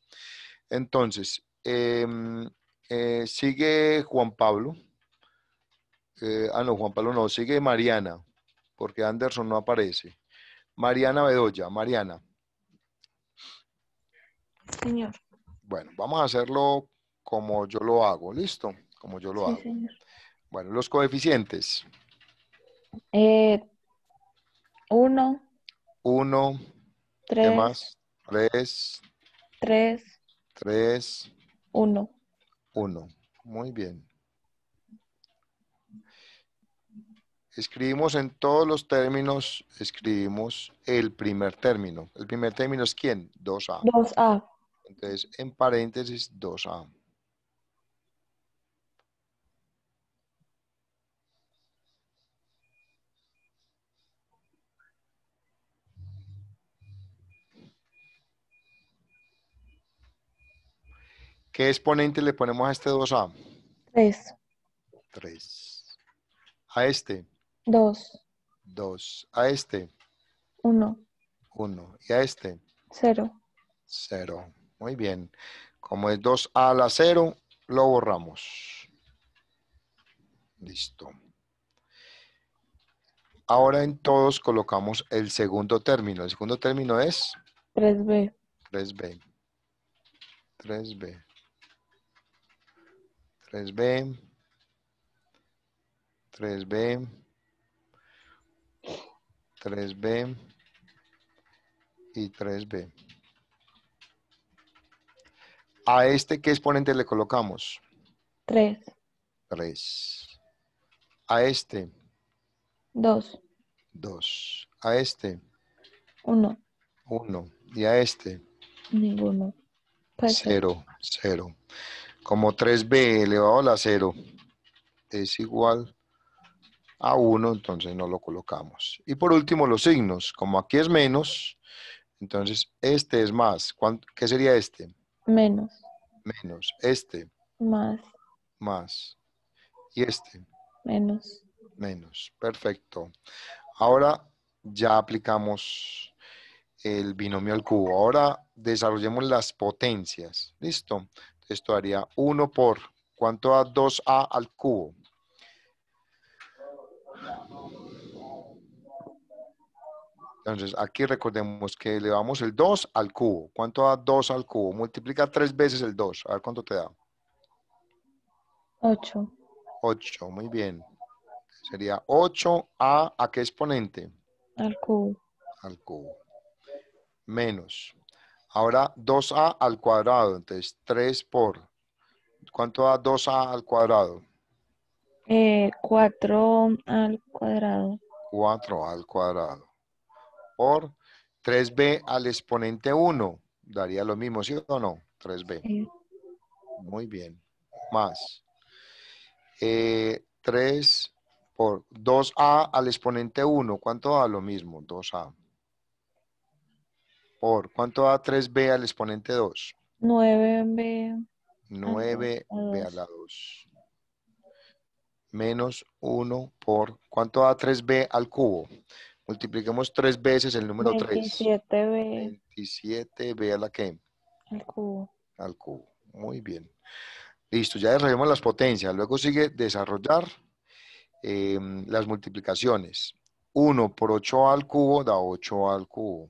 Entonces, em, eh, sigue Juan Pablo. Eh, ah, no, Juan Pablo no, sigue Mariana, porque Anderson no aparece. Mariana Bedoya, Mariana. Señor. Bueno, vamos a hacerlo como yo lo hago, ¿listo? Como yo lo hago. Bueno, los coeficientes. 1. Eh, uno, 3. 3. 3. 1. 1. Muy bien. Escribimos en todos los términos, escribimos el primer término. El primer término es ¿quién? 2A. 2A. Entonces, en paréntesis, 2A. ¿Qué exponente le ponemos a este 2A? 3. 3. A este. 2. 2. A este. 1. 1. ¿Y a este? 0. 0. Muy bien. Como es 2A a la 0, lo borramos. Listo. Ahora en todos colocamos el segundo término. El segundo término es 3B. 3B. 3B. 3B, 3B, 3B y 3B. ¿A este qué exponente le colocamos? 3. 3. ¿A este? 2. 2. ¿A este? 1. 1. ¿Y a este? Ninguno. 0, 0 como 3b elevado a la 0 es igual a 1, entonces no lo colocamos. Y por último, los signos. Como aquí es menos, entonces este es más. ¿Qué sería este? Menos. Menos. Este. Más. Más. Y este. Menos. Menos. Perfecto. Ahora ya aplicamos el binomio al cubo. Ahora desarrollemos las potencias. ¿Listo? Esto haría 1 por, ¿cuánto da 2a al cubo? Entonces, aquí recordemos que elevamos el 2 al cubo. ¿Cuánto da 2 al cubo? Multiplica tres veces el 2. A ver cuánto te da. 8. 8, muy bien. Sería 8a, ¿a qué exponente? Al cubo. Al cubo. Menos. Ahora 2a al cuadrado, entonces 3 por. ¿Cuánto da 2a al cuadrado? 4 eh, al cuadrado. 4 al cuadrado. Por 3b al exponente 1. Daría lo mismo, ¿sí o no? 3b. Muy bien. Más. 3 eh, por 2a al exponente 1. ¿Cuánto da lo mismo? 2a. ¿Cuánto da 3b al exponente 2? 9b. 9b a la 2. Menos 1 por... ¿Cuánto da 3b ah, al cubo? Multipliquemos tres veces el número 3. 27b. 27b a la que? Al cubo. Al cubo. Muy bien. Listo, ya desarrollamos las potencias. Luego sigue desarrollar em, las multiplicaciones. 1 por 8 al cubo da 8 al cubo.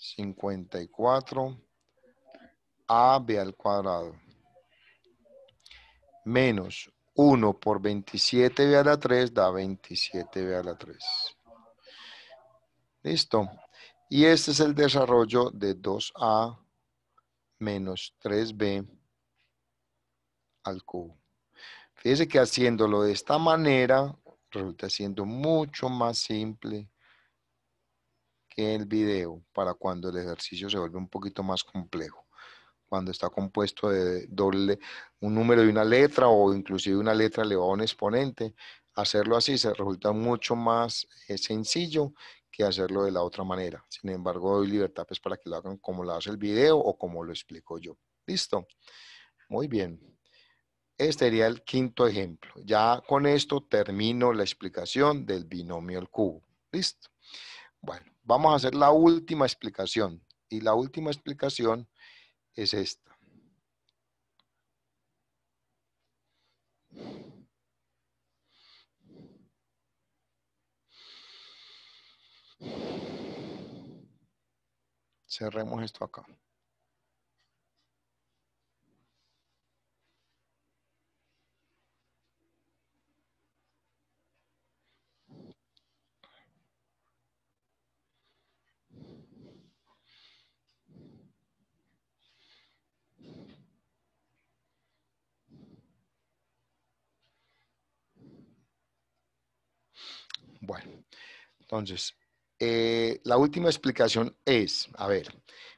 54 AB al cuadrado menos 1 por 27B a la 3 da 27B a la 3. Listo. Y este es el desarrollo de 2A menos 3B al cubo. Fíjense que haciéndolo de esta manera resulta siendo mucho más simple el video para cuando el ejercicio se vuelve un poquito más complejo, cuando está compuesto de doble, un número y una letra o inclusive una letra elevada a un exponente, hacerlo así se resulta mucho más eh, sencillo que hacerlo de la otra manera. Sin embargo, doy libertad pues, para que lo hagan como lo hace el video o como lo explico yo. Listo. Muy bien. Este sería el quinto ejemplo. Ya con esto termino la explicación del binomio al cubo. Listo. Bueno, Vamos a hacer la última explicación. Y la última explicación es esta. Cerremos esto acá. Entonces, eh, la última explicación es, a ver,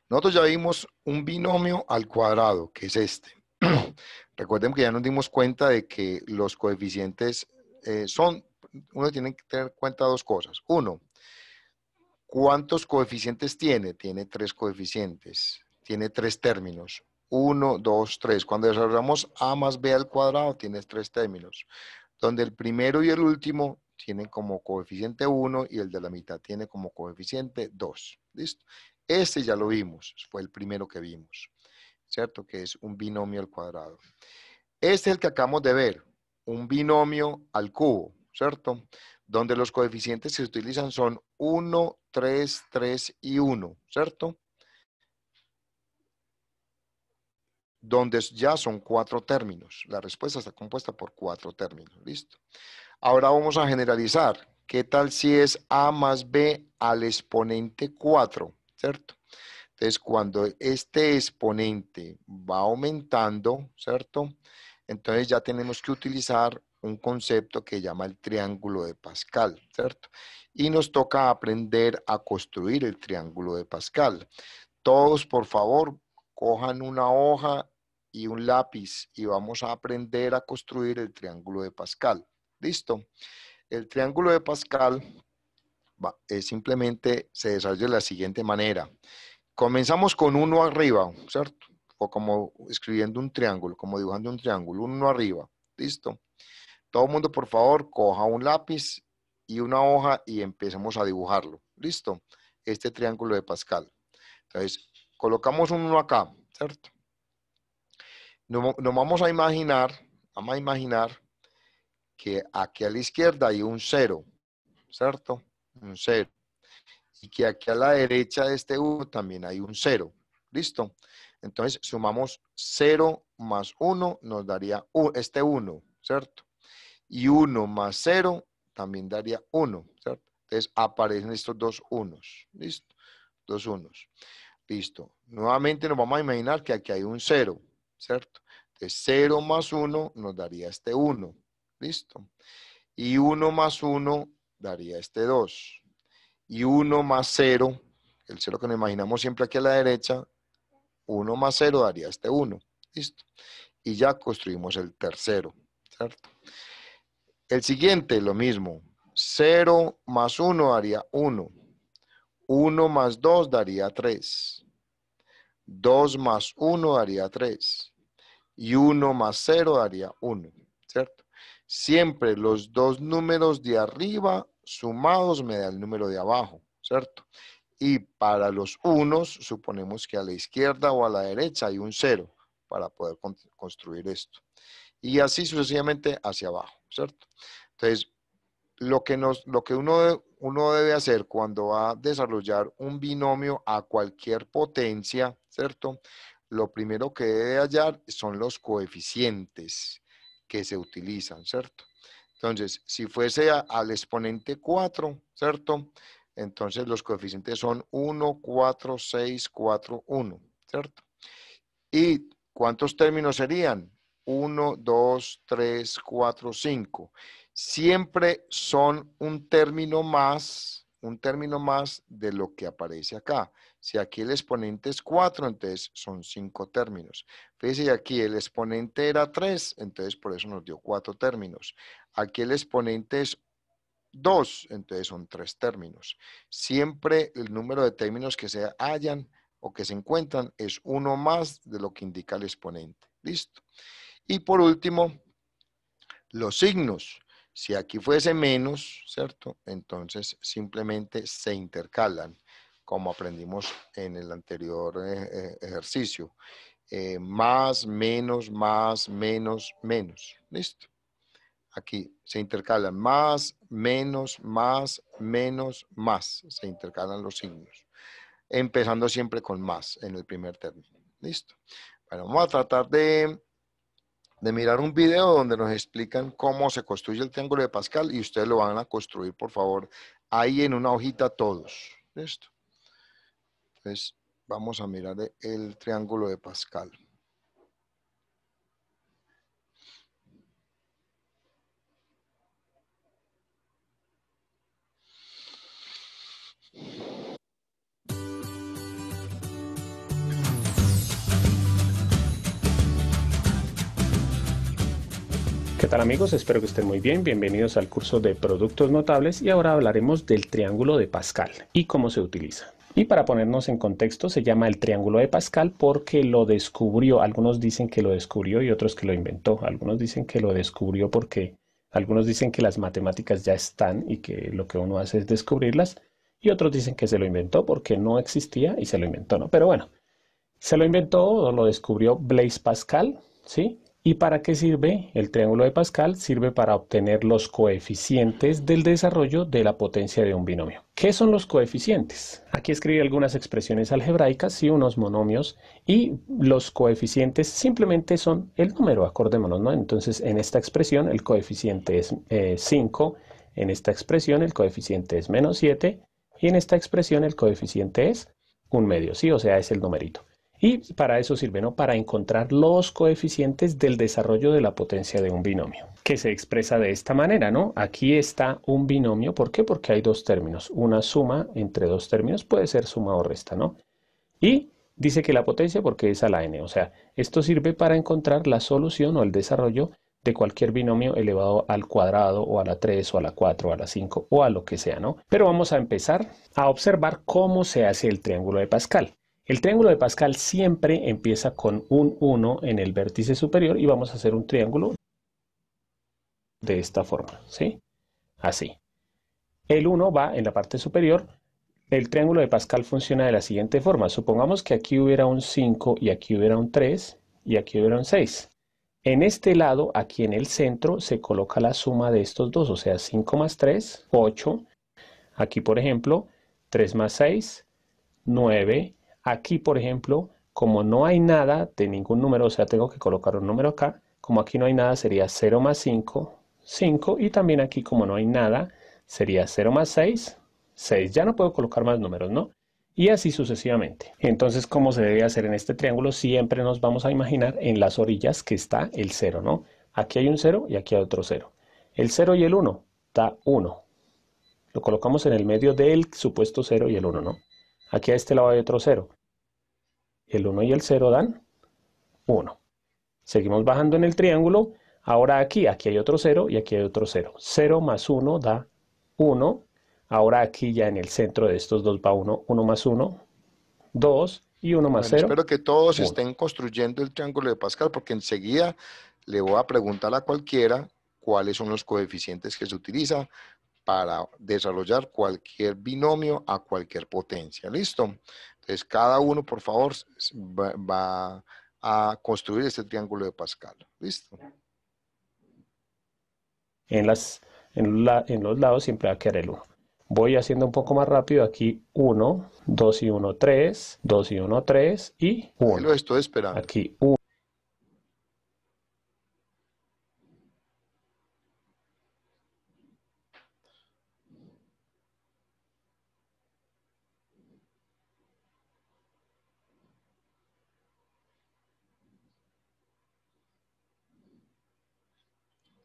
nosotros ya vimos un binomio al cuadrado, que es este. Recuerden que ya nos dimos cuenta de que los coeficientes eh, son, uno tiene que tener en cuenta dos cosas. Uno, ¿cuántos coeficientes tiene? Tiene tres coeficientes, tiene tres términos. Uno, dos, tres. Cuando desarrollamos a más b al cuadrado, tienes tres términos. Donde el primero y el último tienen como coeficiente 1 y el de la mitad tiene como coeficiente 2. ¿Listo? Este ya lo vimos, fue el primero que vimos, ¿cierto? Que es un binomio al cuadrado. Este es el que acabamos de ver, un binomio al cubo, ¿cierto? Donde los coeficientes que se utilizan son 1, 3, 3 y 1, ¿cierto? Donde ya son cuatro términos. La respuesta está compuesta por cuatro términos, ¿listo? Ahora vamos a generalizar. ¿Qué tal si es A más B al exponente 4? ¿Cierto? Entonces, cuando este exponente va aumentando, ¿cierto? Entonces ya tenemos que utilizar un concepto que llama el triángulo de Pascal, ¿cierto? Y nos toca aprender a construir el triángulo de Pascal. Todos, por favor, cojan una hoja y un lápiz y vamos a aprender a construir el triángulo de Pascal. Listo. El triángulo de Pascal eh, simplemente se desarrolla de la siguiente manera. Comenzamos con uno arriba, ¿cierto? O como escribiendo un triángulo, como dibujando un triángulo, uno arriba. Listo. Todo el mundo, por favor, coja un lápiz y una hoja y empecemos a dibujarlo. Listo. Este triángulo de Pascal. Entonces, colocamos uno acá, ¿cierto? nos vamos a imaginar, vamos a imaginar que aquí a la izquierda hay un 0, ¿cierto? Un 0. Y que aquí a la derecha de este 1 también hay un 0, ¿Listo? Entonces sumamos 0 más 1 nos daría este 1, ¿cierto? Y 1 más 0 también daría 1, ¿cierto? Entonces aparecen estos dos unos, ¿listo? Dos unos. Listo. Nuevamente nos vamos a imaginar que aquí hay un 0, ¿cierto? Entonces 0 más 1 nos daría este 1. Listo. Y 1 más 1 daría este 2. Y 1 más 0, el 0 que nos imaginamos siempre aquí a la derecha, 1 más 0 daría este 1. Listo. Y ya construimos el tercero, ¿cierto? El siguiente, lo mismo. 0 más 1 daría 1. 1 más 2 daría 3. 2 más 1 daría 3. Y 1 más 0 daría 1, ¿cierto? siempre los dos números de arriba sumados me da el número de abajo, ¿cierto? Y para los unos, suponemos que a la izquierda o a la derecha hay un cero para poder construir esto. Y así sucesivamente hacia abajo, ¿cierto? Entonces, lo que, lo que uno, uno debe hacer cuando va a desarrollar un binomio a cualquier potencia, ¿cierto? Lo primero que debe hallar son los coeficientes que se utilizan, ¿cierto? Entonces, si fuese al exponente 4, ¿cierto? Entonces los coeficientes son 1, 4, 6, 4, 1, ¿cierto? ¿Y cuántos términos serían? 1, 2, 3, 4, 5. Siempre son un término más, un término más de lo que aparece acá. Si aquí el exponente es 4, entonces son 5 términos. Fíjense, aquí el exponente era 3, entonces por eso nos dio 4 términos. Aquí el exponente es 2, entonces son 3 términos. Siempre el número de términos que se hallan o que se encuentran es uno más de lo que indica el exponente. Listo. Y por último, los signos. Si aquí fuese menos, ¿cierto? Entonces simplemente se intercalan, como aprendimos en el anterior eh, eh, ejercicio. Eh, más, menos, más, menos, menos. Listo. Aquí se intercalan más, menos, más, menos, más. Se intercalan los signos. Empezando siempre con más en el primer término. Listo. Bueno, vamos a tratar de de mirar un video donde nos explican cómo se construye el triángulo de Pascal y ustedes lo van a construir, por favor, ahí en una hojita todos. Listo. Entonces, vamos a mirar el triángulo de Pascal. ¿Qué tal amigos? Espero que estén muy bien. Bienvenidos al curso de productos notables y ahora hablaremos del triángulo de Pascal y cómo se utiliza. Y para ponernos en contexto, se llama el triángulo de Pascal porque lo descubrió. Algunos dicen que lo descubrió y otros que lo inventó. Algunos dicen que lo descubrió porque algunos dicen que las matemáticas ya están y que lo que uno hace es descubrirlas. Y otros dicen que se lo inventó porque no existía y se lo inventó, ¿no? Pero bueno, se lo inventó o lo descubrió Blaise Pascal, ¿sí? ¿Y para qué sirve? El triángulo de Pascal sirve para obtener los coeficientes del desarrollo de la potencia de un binomio. ¿Qué son los coeficientes? Aquí escribí algunas expresiones algebraicas y unos monomios y los coeficientes simplemente son el número, acordémonos, ¿no? Entonces en esta expresión el coeficiente es 5, eh, en esta expresión el coeficiente es menos 7 y en esta expresión el coeficiente es un medio, ¿sí? O sea, es el numerito. Y para eso sirve, ¿no? Para encontrar los coeficientes del desarrollo de la potencia de un binomio, que se expresa de esta manera, ¿no? Aquí está un binomio, ¿por qué? Porque hay dos términos. Una suma entre dos términos puede ser suma o resta, ¿no? Y dice que la potencia porque es a la n, o sea, esto sirve para encontrar la solución o el desarrollo de cualquier binomio elevado al cuadrado o a la 3 o a la 4 o a la 5 o a lo que sea, ¿no? Pero vamos a empezar a observar cómo se hace el triángulo de Pascal. El triángulo de Pascal siempre empieza con un 1 en el vértice superior y vamos a hacer un triángulo de esta forma, ¿sí? Así. El 1 va en la parte superior. El triángulo de Pascal funciona de la siguiente forma. Supongamos que aquí hubiera un 5 y aquí hubiera un 3 y aquí hubiera un 6. En este lado, aquí en el centro, se coloca la suma de estos dos, o sea, 5 más 3, 8. Aquí, por ejemplo, 3 más 6, 9, Aquí, por ejemplo, como no hay nada de ningún número, o sea, tengo que colocar un número acá, como aquí no hay nada sería 0 más 5, 5, y también aquí como no hay nada sería 0 más 6, 6. Ya no puedo colocar más números, ¿no? Y así sucesivamente. Entonces, ¿cómo se debe hacer en este triángulo? Siempre nos vamos a imaginar en las orillas que está el 0, ¿no? Aquí hay un 0 y aquí hay otro 0. El 0 y el 1 da 1. Lo colocamos en el medio del supuesto 0 y el 1, ¿no? Aquí a este lado hay otro 0. El 1 y el 0 dan 1. Seguimos bajando en el triángulo. Ahora aquí, aquí hay otro 0 y aquí hay otro 0. 0 más 1 da 1. Ahora aquí ya en el centro de estos dos va 1. 1 más 1, 2 y 1 más 0. espero que todos estén construyendo el triángulo de Pascal porque enseguida le voy a preguntar a cualquiera cuáles son los coeficientes que se utiliza para desarrollar cualquier binomio a cualquier potencia. ¿Listo? Entonces, cada uno, por favor, va, a construir este triángulo de Pascal. ¿Listo? En, las, en, los lados siempre va a quedar el 1. Voy haciendo un poco más rápido aquí 1, 2 y 1, 3, 2 y 1, 3 y 1. Lo estoy esperando. Aquí 1.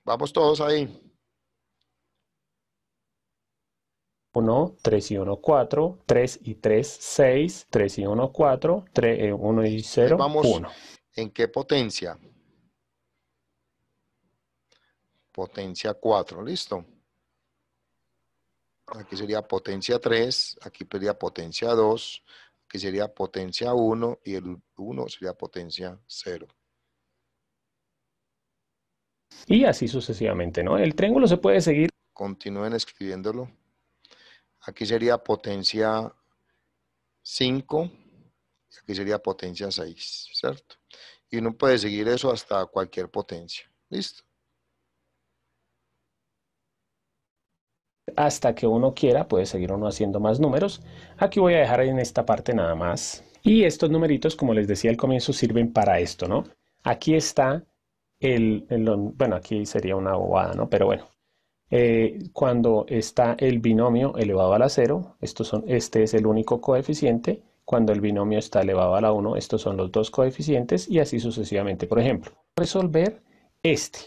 Vamos todos ahí. 1, 3 y 1, 4, 3 y 3, 6, 3 y 1, 4, 3, 1 y 0, Vamos, 1. ¿En qué potencia? Potencia 4, listo. Aquí sería potencia 3, aquí sería potencia 2, aquí sería potencia 1 y el 1 sería potencia 0. Y así sucesivamente, ¿no? El triángulo se puede seguir. Continúen escribiéndolo. Aquí sería potencia 5 aquí sería potencia 6, ¿cierto? Y uno puede seguir eso hasta cualquier potencia. ¿Listo? hasta que uno quiera, puede seguir uno haciendo más números. Aquí voy a dejar en esta parte nada más. Y estos numeritos, como les decía al comienzo, sirven para esto, ¿no? Aquí está el, bueno, aquí sería una bobada, ¿no? Pero bueno, eh, cuando está el binomio elevado a la 0, son, este es el único coeficiente. Cuando el binomio está elevado a la 1, estos son los dos coeficientes y así sucesivamente. Por ejemplo, resolver este,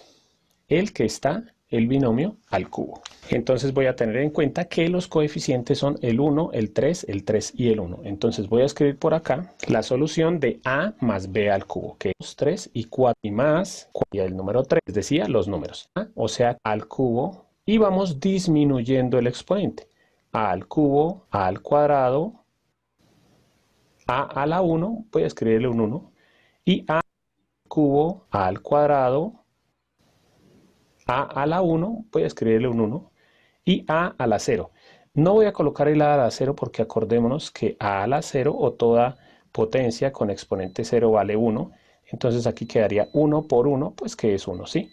el que está el binomio al cubo. Entonces voy a tener en cuenta que los coeficientes son el 1, el 3, el 3 y el 1. Entonces voy a escribir por acá la solución de a más b al cubo, que es 3 y 4 y más el número 3, les decía los números, ¿ah? o sea, al cubo y vamos disminuyendo el exponente. a al cubo, a al cuadrado, a a la 1, voy a escribirle un 1, y a al cubo, a al cuadrado, a a la 1, voy a escribirle un 1, y A a la 0. No voy a colocar el A a la 0 porque acordémonos que A a la 0 o toda potencia con exponente 0 vale 1. Entonces aquí quedaría 1 por 1, pues que es 1, ¿sí?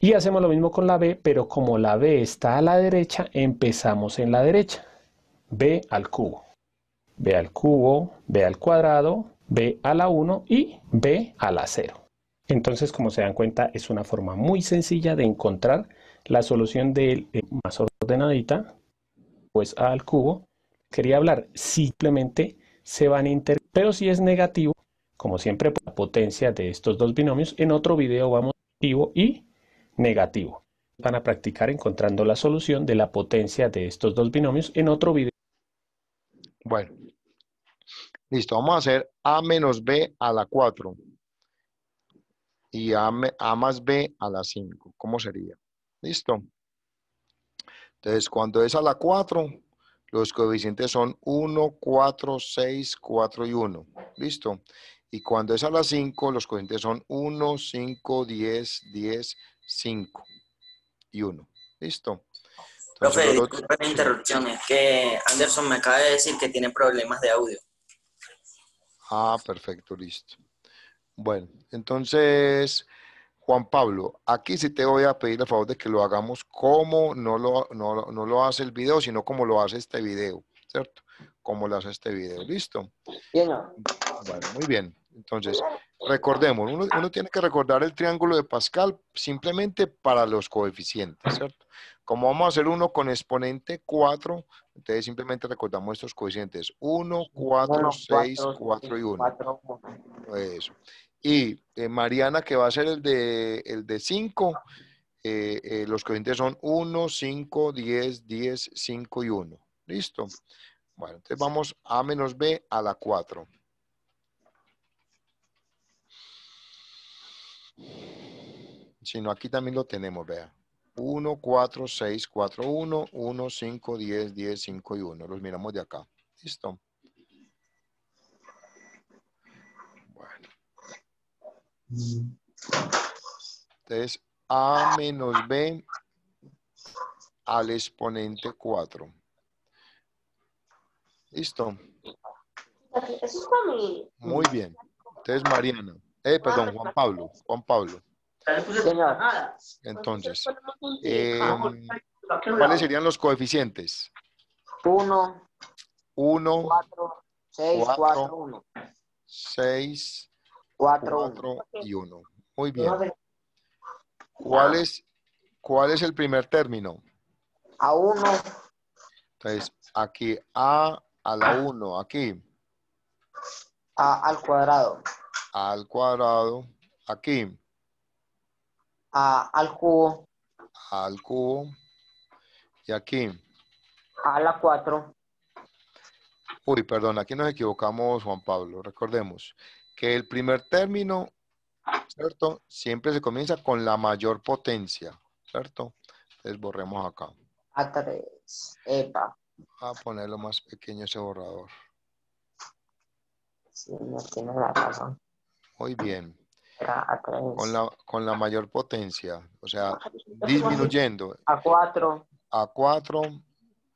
Y hacemos lo mismo con la B, pero como la B está a la derecha, empezamos en la derecha. B al cubo. B al cubo, B al cuadrado, B a la 1 y B a la 0. Entonces, como se dan cuenta, es una forma muy sencilla de encontrar la solución del eh, más ordenadita, pues A al cubo. Quería hablar, simplemente se van a interrumpir, pero si es negativo, como siempre, por la potencia de estos dos binomios, en otro video vamos positivo y negativo. Van a practicar encontrando la solución de la potencia de estos dos binomios en otro video. Bueno, listo, vamos a hacer A menos B a la 4 y a, más b a la 5. ¿Cómo sería? ¿Listo? Entonces, cuando es a la 4, los coeficientes son 1, 4, 6, 4 y 1. ¿Listo? Y cuando es a la 5, los coeficientes son 1, 5, 10, 10, 5 y 1. ¿Listo? Profe, disculpe la interrupción, es que Anderson me acaba de decir que tiene problemas de audio. Ah, perfecto, listo. Bueno, entonces, Juan Pablo, aquí sí te voy a pedir el favor de que lo hagamos como no lo, no, lo hace el video, sino como lo hace este video, ¿cierto? Como lo hace este video, ¿listo? Bien. Bueno, muy bien. Entonces, recordemos, uno, uno, tiene que recordar el triángulo de Pascal simplemente para los coeficientes, ¿cierto? Como vamos a hacer 1 con exponente 4, entonces simplemente recordamos estos coeficientes. 1, 4, 6, 4 y 1. Eso. Y eh, Mariana, que va a ser el de, el 5, eh, eh, los coeficientes son 1, 5, 10, 10, 5 y 1. ¿Listo? Bueno, entonces vamos a menos b a la 4. Sino aquí también lo tenemos, vea. 1, 4, 6, 4, 1, 1, 5, 10, 10, 5 y 1. Los miramos de acá. ¿Listo? Bueno. Entonces, A menos B al exponente 4. ¿Listo? Muy bien. Entonces, Mariana. Eh, perdón, Juan Pablo. Juan Pablo. Entonces, eh, ¿cuáles serían los coeficientes? 1, 1, 4, 6, 4, 1. 6, 4 y 1. Muy bien. ¿Cuál es, ¿Cuál es el primer término? A 1. Entonces, aquí A a la 1, aquí. A al cuadrado. A al cuadrado, aquí. A, al cubo. Al cubo. Y aquí. A la cuatro. Uy, perdón, aquí nos equivocamos, Juan Pablo. Recordemos que el primer término, ¿cierto? Siempre se comienza con la mayor potencia, ¿cierto? Entonces borremos acá. A 3. Epa. A ponerlo más pequeño ese borrador. Sí, no tiene la razón. Muy bien. Con la, mayor potencia, o sea, disminuyendo. A 4. A 4.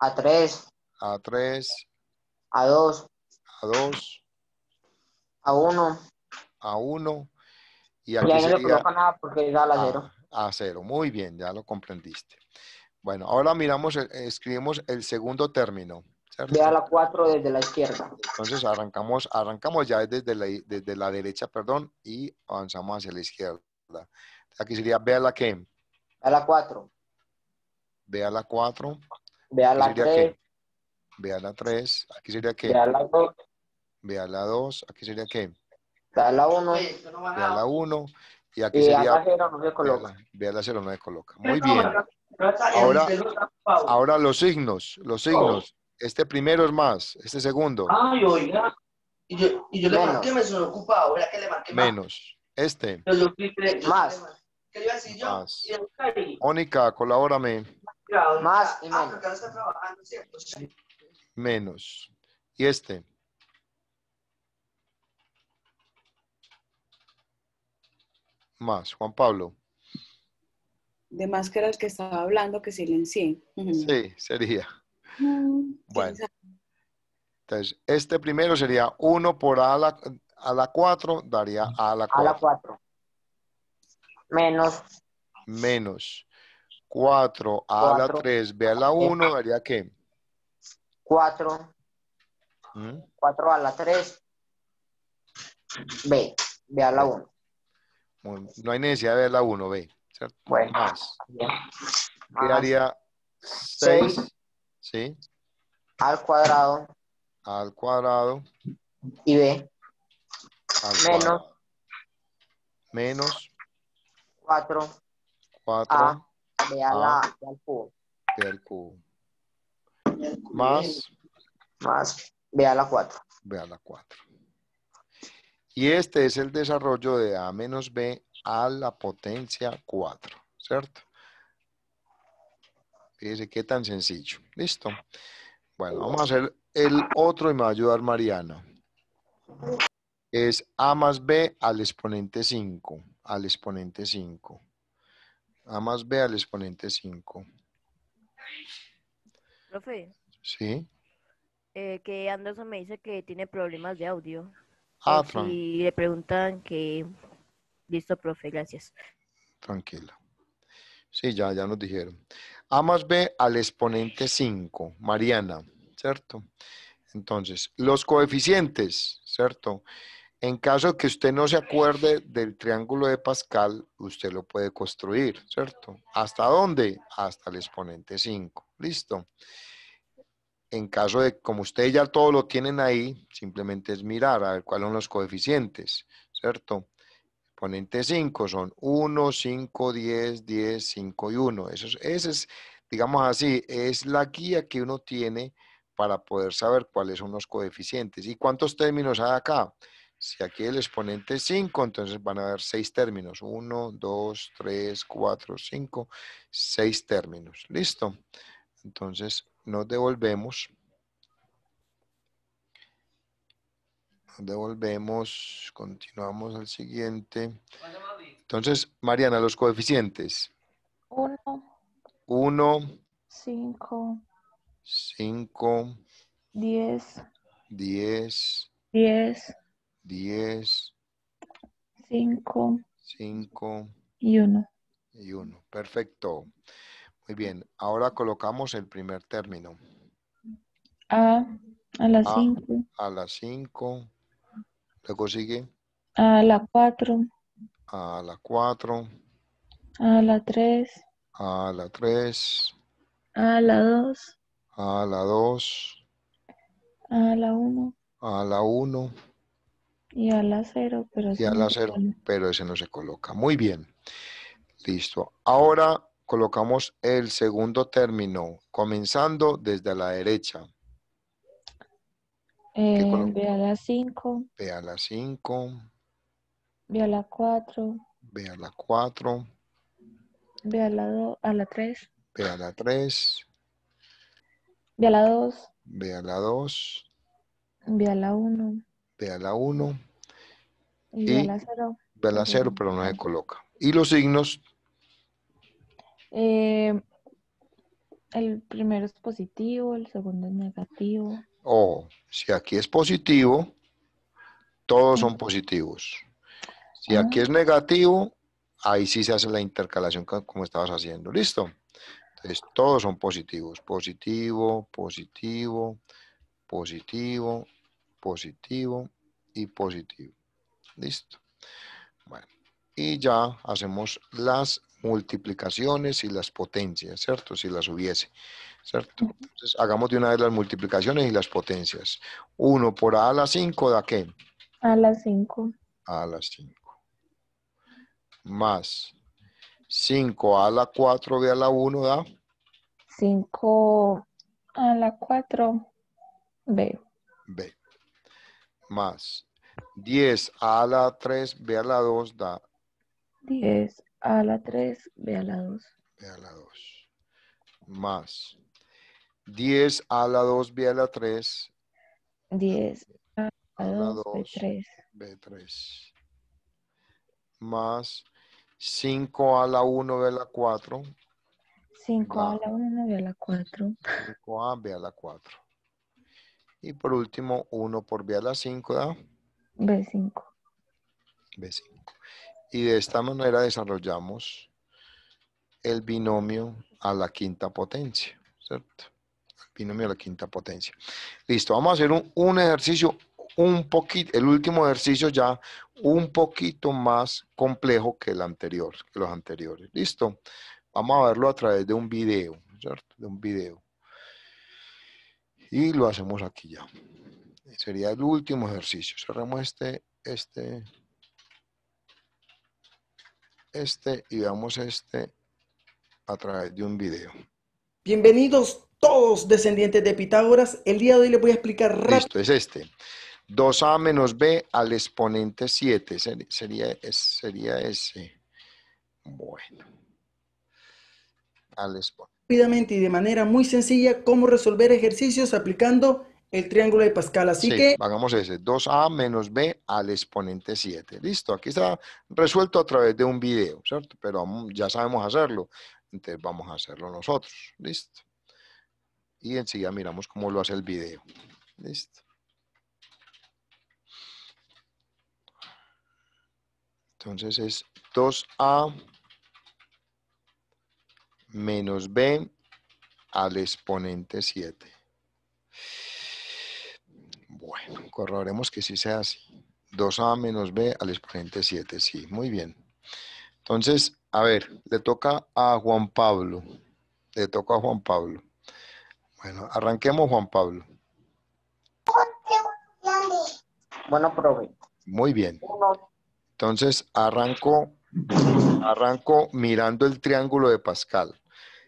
A 3. A 3. A 2. A 2. A 1. A 1. Y A 0, muy bien, ya lo comprendiste. Bueno, ahora miramos, eh, escribimos el segundo término. Vea la 4 desde la izquierda. Entonces arrancamos, arrancamos ya desde la, desde la derecha, perdón, y avanzamos hacia la izquierda. Aquí sería a la que. A la 4. Vea la 4. Vea la 3. Vea la 3. Aquí sería que. Vea la 2. Vea la 2. Aquí sería que. Vea la 1. Vea la 1. Y aquí y sería. Vea la 09 coloca. Muy bien. Ahora, ahora los signos. Los oh. signos. Este primero es más, este segundo. Ay, oiga. Y yo, y yo le marqué, me sonó ocupado, ¿verdad que le marqué más? Menos. Este. Yo, yo, yo, más. ¿Qué iba a decir yo? Más. Mónica, colabórame. Más. más y ah, menos. está trabajando, Menos. ¿Y este? Más. Juan Pablo. De más que era el que estaba hablando, que silencié. Sí, sería. Mm, bueno. Entonces, este primero sería 1 por a la, a la 4, daría a la 4. A la 4. Menos. Menos. 4 a la 3, ve a la 1, daría qué? 4. 4 ¿Mm? a la 3. B, ve a la 1. No hay necesidad de ver la 1, B. ¿cierto? Bueno, más. 6 Sí. Al cuadrado. Al cuadrado. Y B. menos. Cuadrado. Menos. Cuatro. Cuatro. A. B a, la B al cubo. cubo. Más. Más. B a la 4. B a la 4. Y este es el desarrollo de A menos B a la potencia 4, ¿cierto? Fíjese qué tan sencillo. Listo. Bueno, vamos a hacer el otro y me va a ayudar Mariana. Es A más B al exponente 5. Al exponente 5. A más B al exponente 5. Profe. Sí. Eh, que Anderson me dice que tiene problemas de audio. Ah, Y le preguntan que... Listo, profe, gracias. Tranquilo. Sí, ya, ya nos dijeron. A más B al exponente 5, Mariana, ¿cierto? Entonces, los coeficientes, ¿cierto? En caso de que usted no se acuerde del triángulo de Pascal, usted lo puede construir, ¿cierto? ¿Hasta dónde? Hasta el exponente 5, listo. En caso de, como ustedes ya todo lo tienen ahí, simplemente es mirar a ver cuáles son los coeficientes, ¿cierto? Exponente 5 son 1, 5, 10, 10, 5 y 1. Eso ese es, digamos así, es la guía que uno tiene para poder saber cuáles son los coeficientes. ¿Y cuántos términos hay acá? Si aquí el exponente es 5, entonces van a haber 6 términos. 1, 2, 3, 4, 5, 6 términos. ¿Listo? Entonces nos devolvemos devolvemos, continuamos al siguiente. Entonces, Mariana, los coeficientes. 1, 1, 5, 5, 10, 10, 10, 10, 5, 5 y 1. Y 1, perfecto. Muy bien, ahora colocamos el primer término. A a las 5. A, a las 5. ¿La consigue? A la 4. A la 4. A la 3. A la 3. A la 2. A la 2. A la 1. A la 1. Y a la 0. y a la 0, pero ese no se coloca. Muy bien. Listo. Ahora colocamos el segundo término, comenzando desde la derecha ve a la 5. Ve a la 5. Ve a la 4. Ve a la 4. Ve a la a la 3. Ve a la 3. Ve a la 2. Ve a la 2. Ve a la 1. Ve a la 1. ve a la 0. Ve a la 0, pero no se coloca. ¿Y los signos? el primero es positivo, el segundo es negativo. O si aquí es positivo, todos son positivos. Si ah. aquí es negativo, ahí sí se hace la intercalación como estabas haciendo. ¿Listo? Entonces, todos son positivos. Positivo, positivo, positivo, positivo y positivo. ¿Listo? Bueno, y ya hacemos las multiplicaciones y las potencias, ¿cierto? Si las hubiese, ¿cierto? Entonces, hagamos de una vez las multiplicaciones y las potencias. 1 por A a la 5, ¿da qué? A la 5. A la 5. Más 5 a la 4, B a la 1, ¿da? 5 a la 4, B. B. Más 10 a la 3, B a la 2, ¿da? 10 a la 3, B a la 2. B a la 2. Más 10 a la 2, B a la 3. 10 a la 2, B3. 3 Más 5 a la 1, B a la 4. 5 a la 1, B a la 4. 5A, B a la 4. Y por último, 1 por B a la 5, ¿da? B5. B5 y de esta manera desarrollamos el binomio a la quinta potencia, ¿cierto? binomio a la quinta potencia. Listo, vamos a hacer un, ejercicio un poquito, el último ejercicio ya un poquito más complejo que el anterior, que los anteriores. Listo. Vamos a verlo a través de un video, ¿cierto? De un video. Y lo hacemos aquí ya. Sería el último ejercicio. Cerramos este, este este y veamos este a través de un video. Bienvenidos todos descendientes de Pitágoras. El día de hoy les voy a explicar rápido. Esto es este. 2a menos b al exponente 7. Sería, sería ese. Bueno. Al exponente. Rápidamente y de manera muy sencilla, cómo resolver ejercicios aplicando el triángulo de Pascal. Así que... Hagamos ese, 2a menos b al exponente 7. Listo, aquí está resuelto a través de un video, ¿cierto? Pero ya sabemos hacerlo, entonces vamos a hacerlo nosotros. Listo. Y enseguida miramos cómo lo hace el video. Listo. Entonces es 2a menos b al exponente 7. Bueno, corroboremos que sí sea así. 2a menos b al exponente 7, sí, muy bien. Entonces, a ver, le toca a Juan Pablo. Le toca a Juan Pablo. Bueno, arranquemos Juan Pablo. Bueno, profe. Muy bien. Entonces, arranco, arranco mirando el triángulo de Pascal.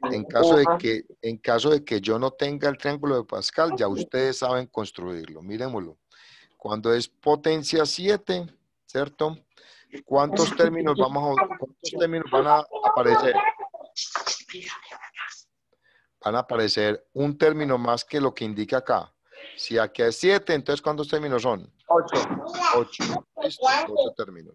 En caso, de que, en caso de que yo no tenga el triángulo de Pascal, ya ustedes saben construirlo. Miremoslo. Cuando es potencia 7, ¿cierto? ¿Cuántos términos, vamos a, términos van a aparecer? Van a aparecer un término más que lo que indica acá. Si aquí es 7, entonces ¿cuántos términos son? 8. 8. 8 términos.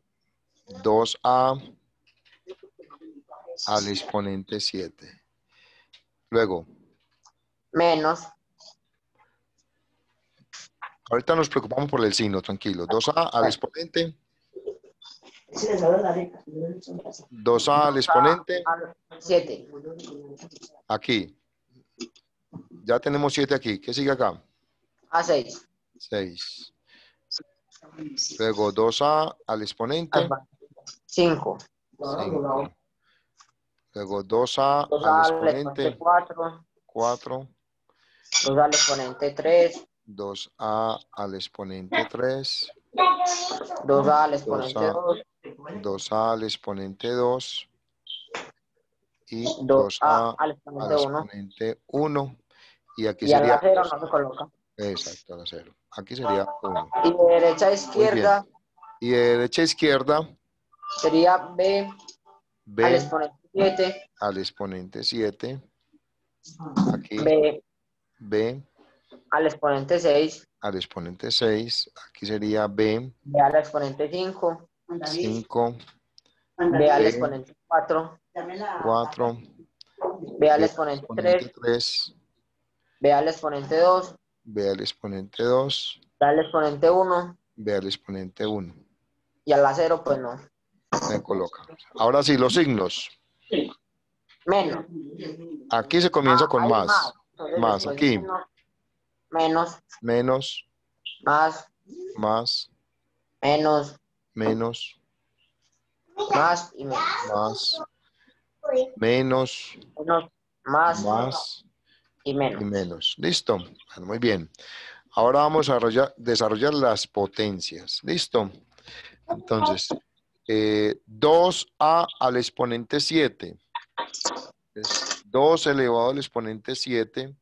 2A al exponente 7. Luego. Menos. Ahorita nos preocupamos por el signo, tranquilo. 2A al exponente. 2A al exponente. 7. Aquí. Ya tenemos 7 aquí. ¿Qué sigue acá? A6. 6. Luego 2A al exponente. 5. Luego 2 a, al, al exponente 4. 4. 2 al exponente 3. 2a al exponente 3. 2a al exponente 2. 2a al exponente 2. Y 2a al exponente 1. Y aquí sería... Y 0 no se coloca. Exacto, a 0. Aquí sería 1. Y derecha a izquierda. Y derecha a izquierda Sería B, al exponente 7. Al exponente 7. Aquí. B. Al exponente 6. Al exponente 6. Aquí sería B. B al exponente 5. 5. B al exponente 4. 4. Ve al exponente 3. B al exponente 2. Ve al exponente 2. B al exponente 1. Ve al exponente 1. Y al acero, pues no coloca. Ahora sí, los signos. Menos. Aquí se comienza con ah, más. Más, aquí. Menos. Menos. Más. Más. Menos. Menos. Más y menos. Más. Menos. Más. Más. Y menos. Y menos. Listo. muy bien. Ahora vamos a desarrollar las potencias. Listo. Entonces, eh, 2a al exponente 7. Es 2 elevado al exponente 7.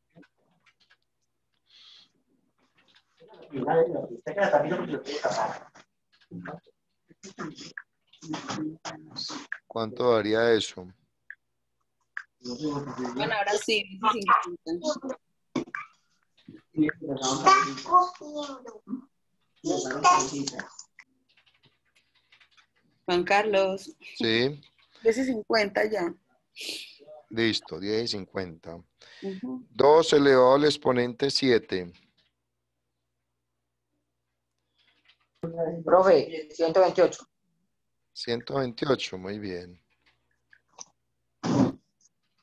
¿Cuánto daría eso? Bueno, ahora sí. Está Juan Carlos. Sí. 10 y 50 ya. Listo, 10 y 50. 2 elevado al exponente 7. Profe, 128. 128, muy bien.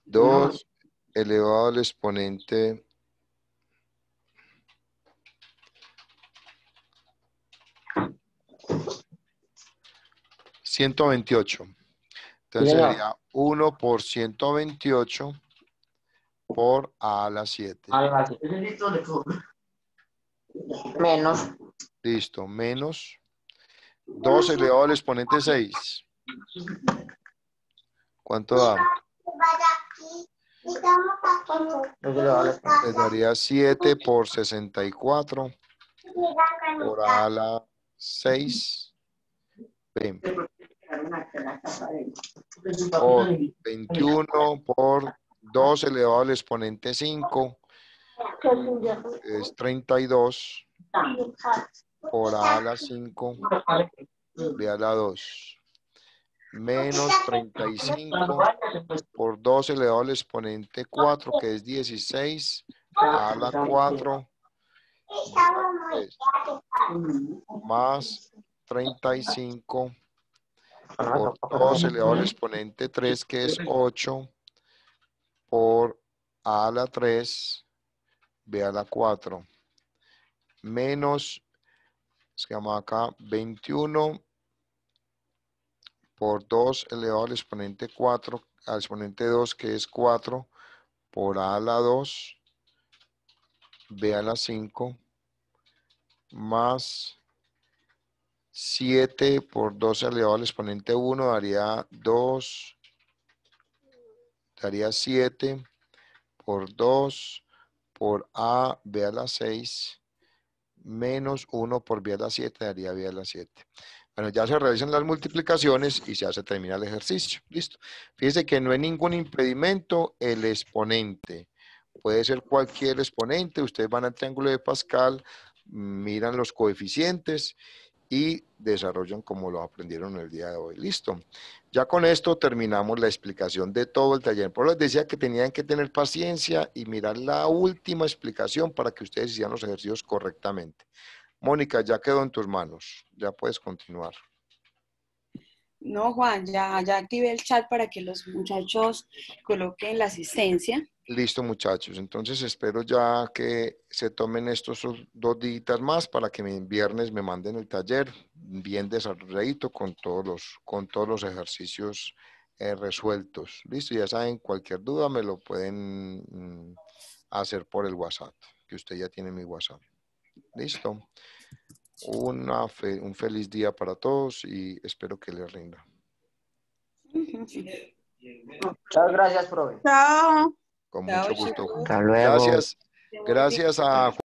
2 elevado al exponente 128. Entonces sería 1 por 128 por a la 7. A la 7. Menos. Listo, menos 2 elevado al exponente 6. ¿Cuánto da? Le daría 7 por 64 por a la 6. 21 por 2 elevado al exponente 5 es 32 por A la 5 de a la 2 menos 35 por 2 elevado al exponente 4 que es 16 a la 4 más 35 ah, por 2 elevado al exponente 3, que es 8, por a la 3, b a la 4, menos, se llama acá 21 por 2 elevado al exponente 4, al exponente 2, que es 4, por a la 2, b a la 5, más 7 por 2 elevado al exponente 1 daría 2, daría 7 por 2 por A, B a la 6, menos 1 por B a la 7 daría B a la 7. Bueno, ya se realizan las multiplicaciones y ya se termina el ejercicio. Listo. Fíjense que no hay ningún impedimento el exponente. Puede ser cualquier exponente. Ustedes van al triángulo de Pascal, miran los coeficientes y desarrollan como lo aprendieron el día de hoy. Listo. Ya con esto terminamos la explicación de todo el taller. Por les decía que tenían que tener paciencia y mirar la última explicación para que ustedes hicieran los ejercicios correctamente. Mónica, ya quedó en tus manos. Ya puedes continuar. No, Juan, ya, ya activé el chat para que los muchachos coloquen la asistencia. Listo, muchachos. Entonces espero ya que se tomen estos dos días más para que mi viernes me manden el taller bien desarrollado con todos los, con todos los ejercicios eh, resueltos. Listo, ya saben, cualquier duda me lo pueden mm, hacer por el WhatsApp, que usted ya tiene mi WhatsApp. Listo. un feliz día para todos y espero que les rinda. Muchas gracias, profe. Chao. Con mucho gusto. Hasta luego. Gracias. Gracias a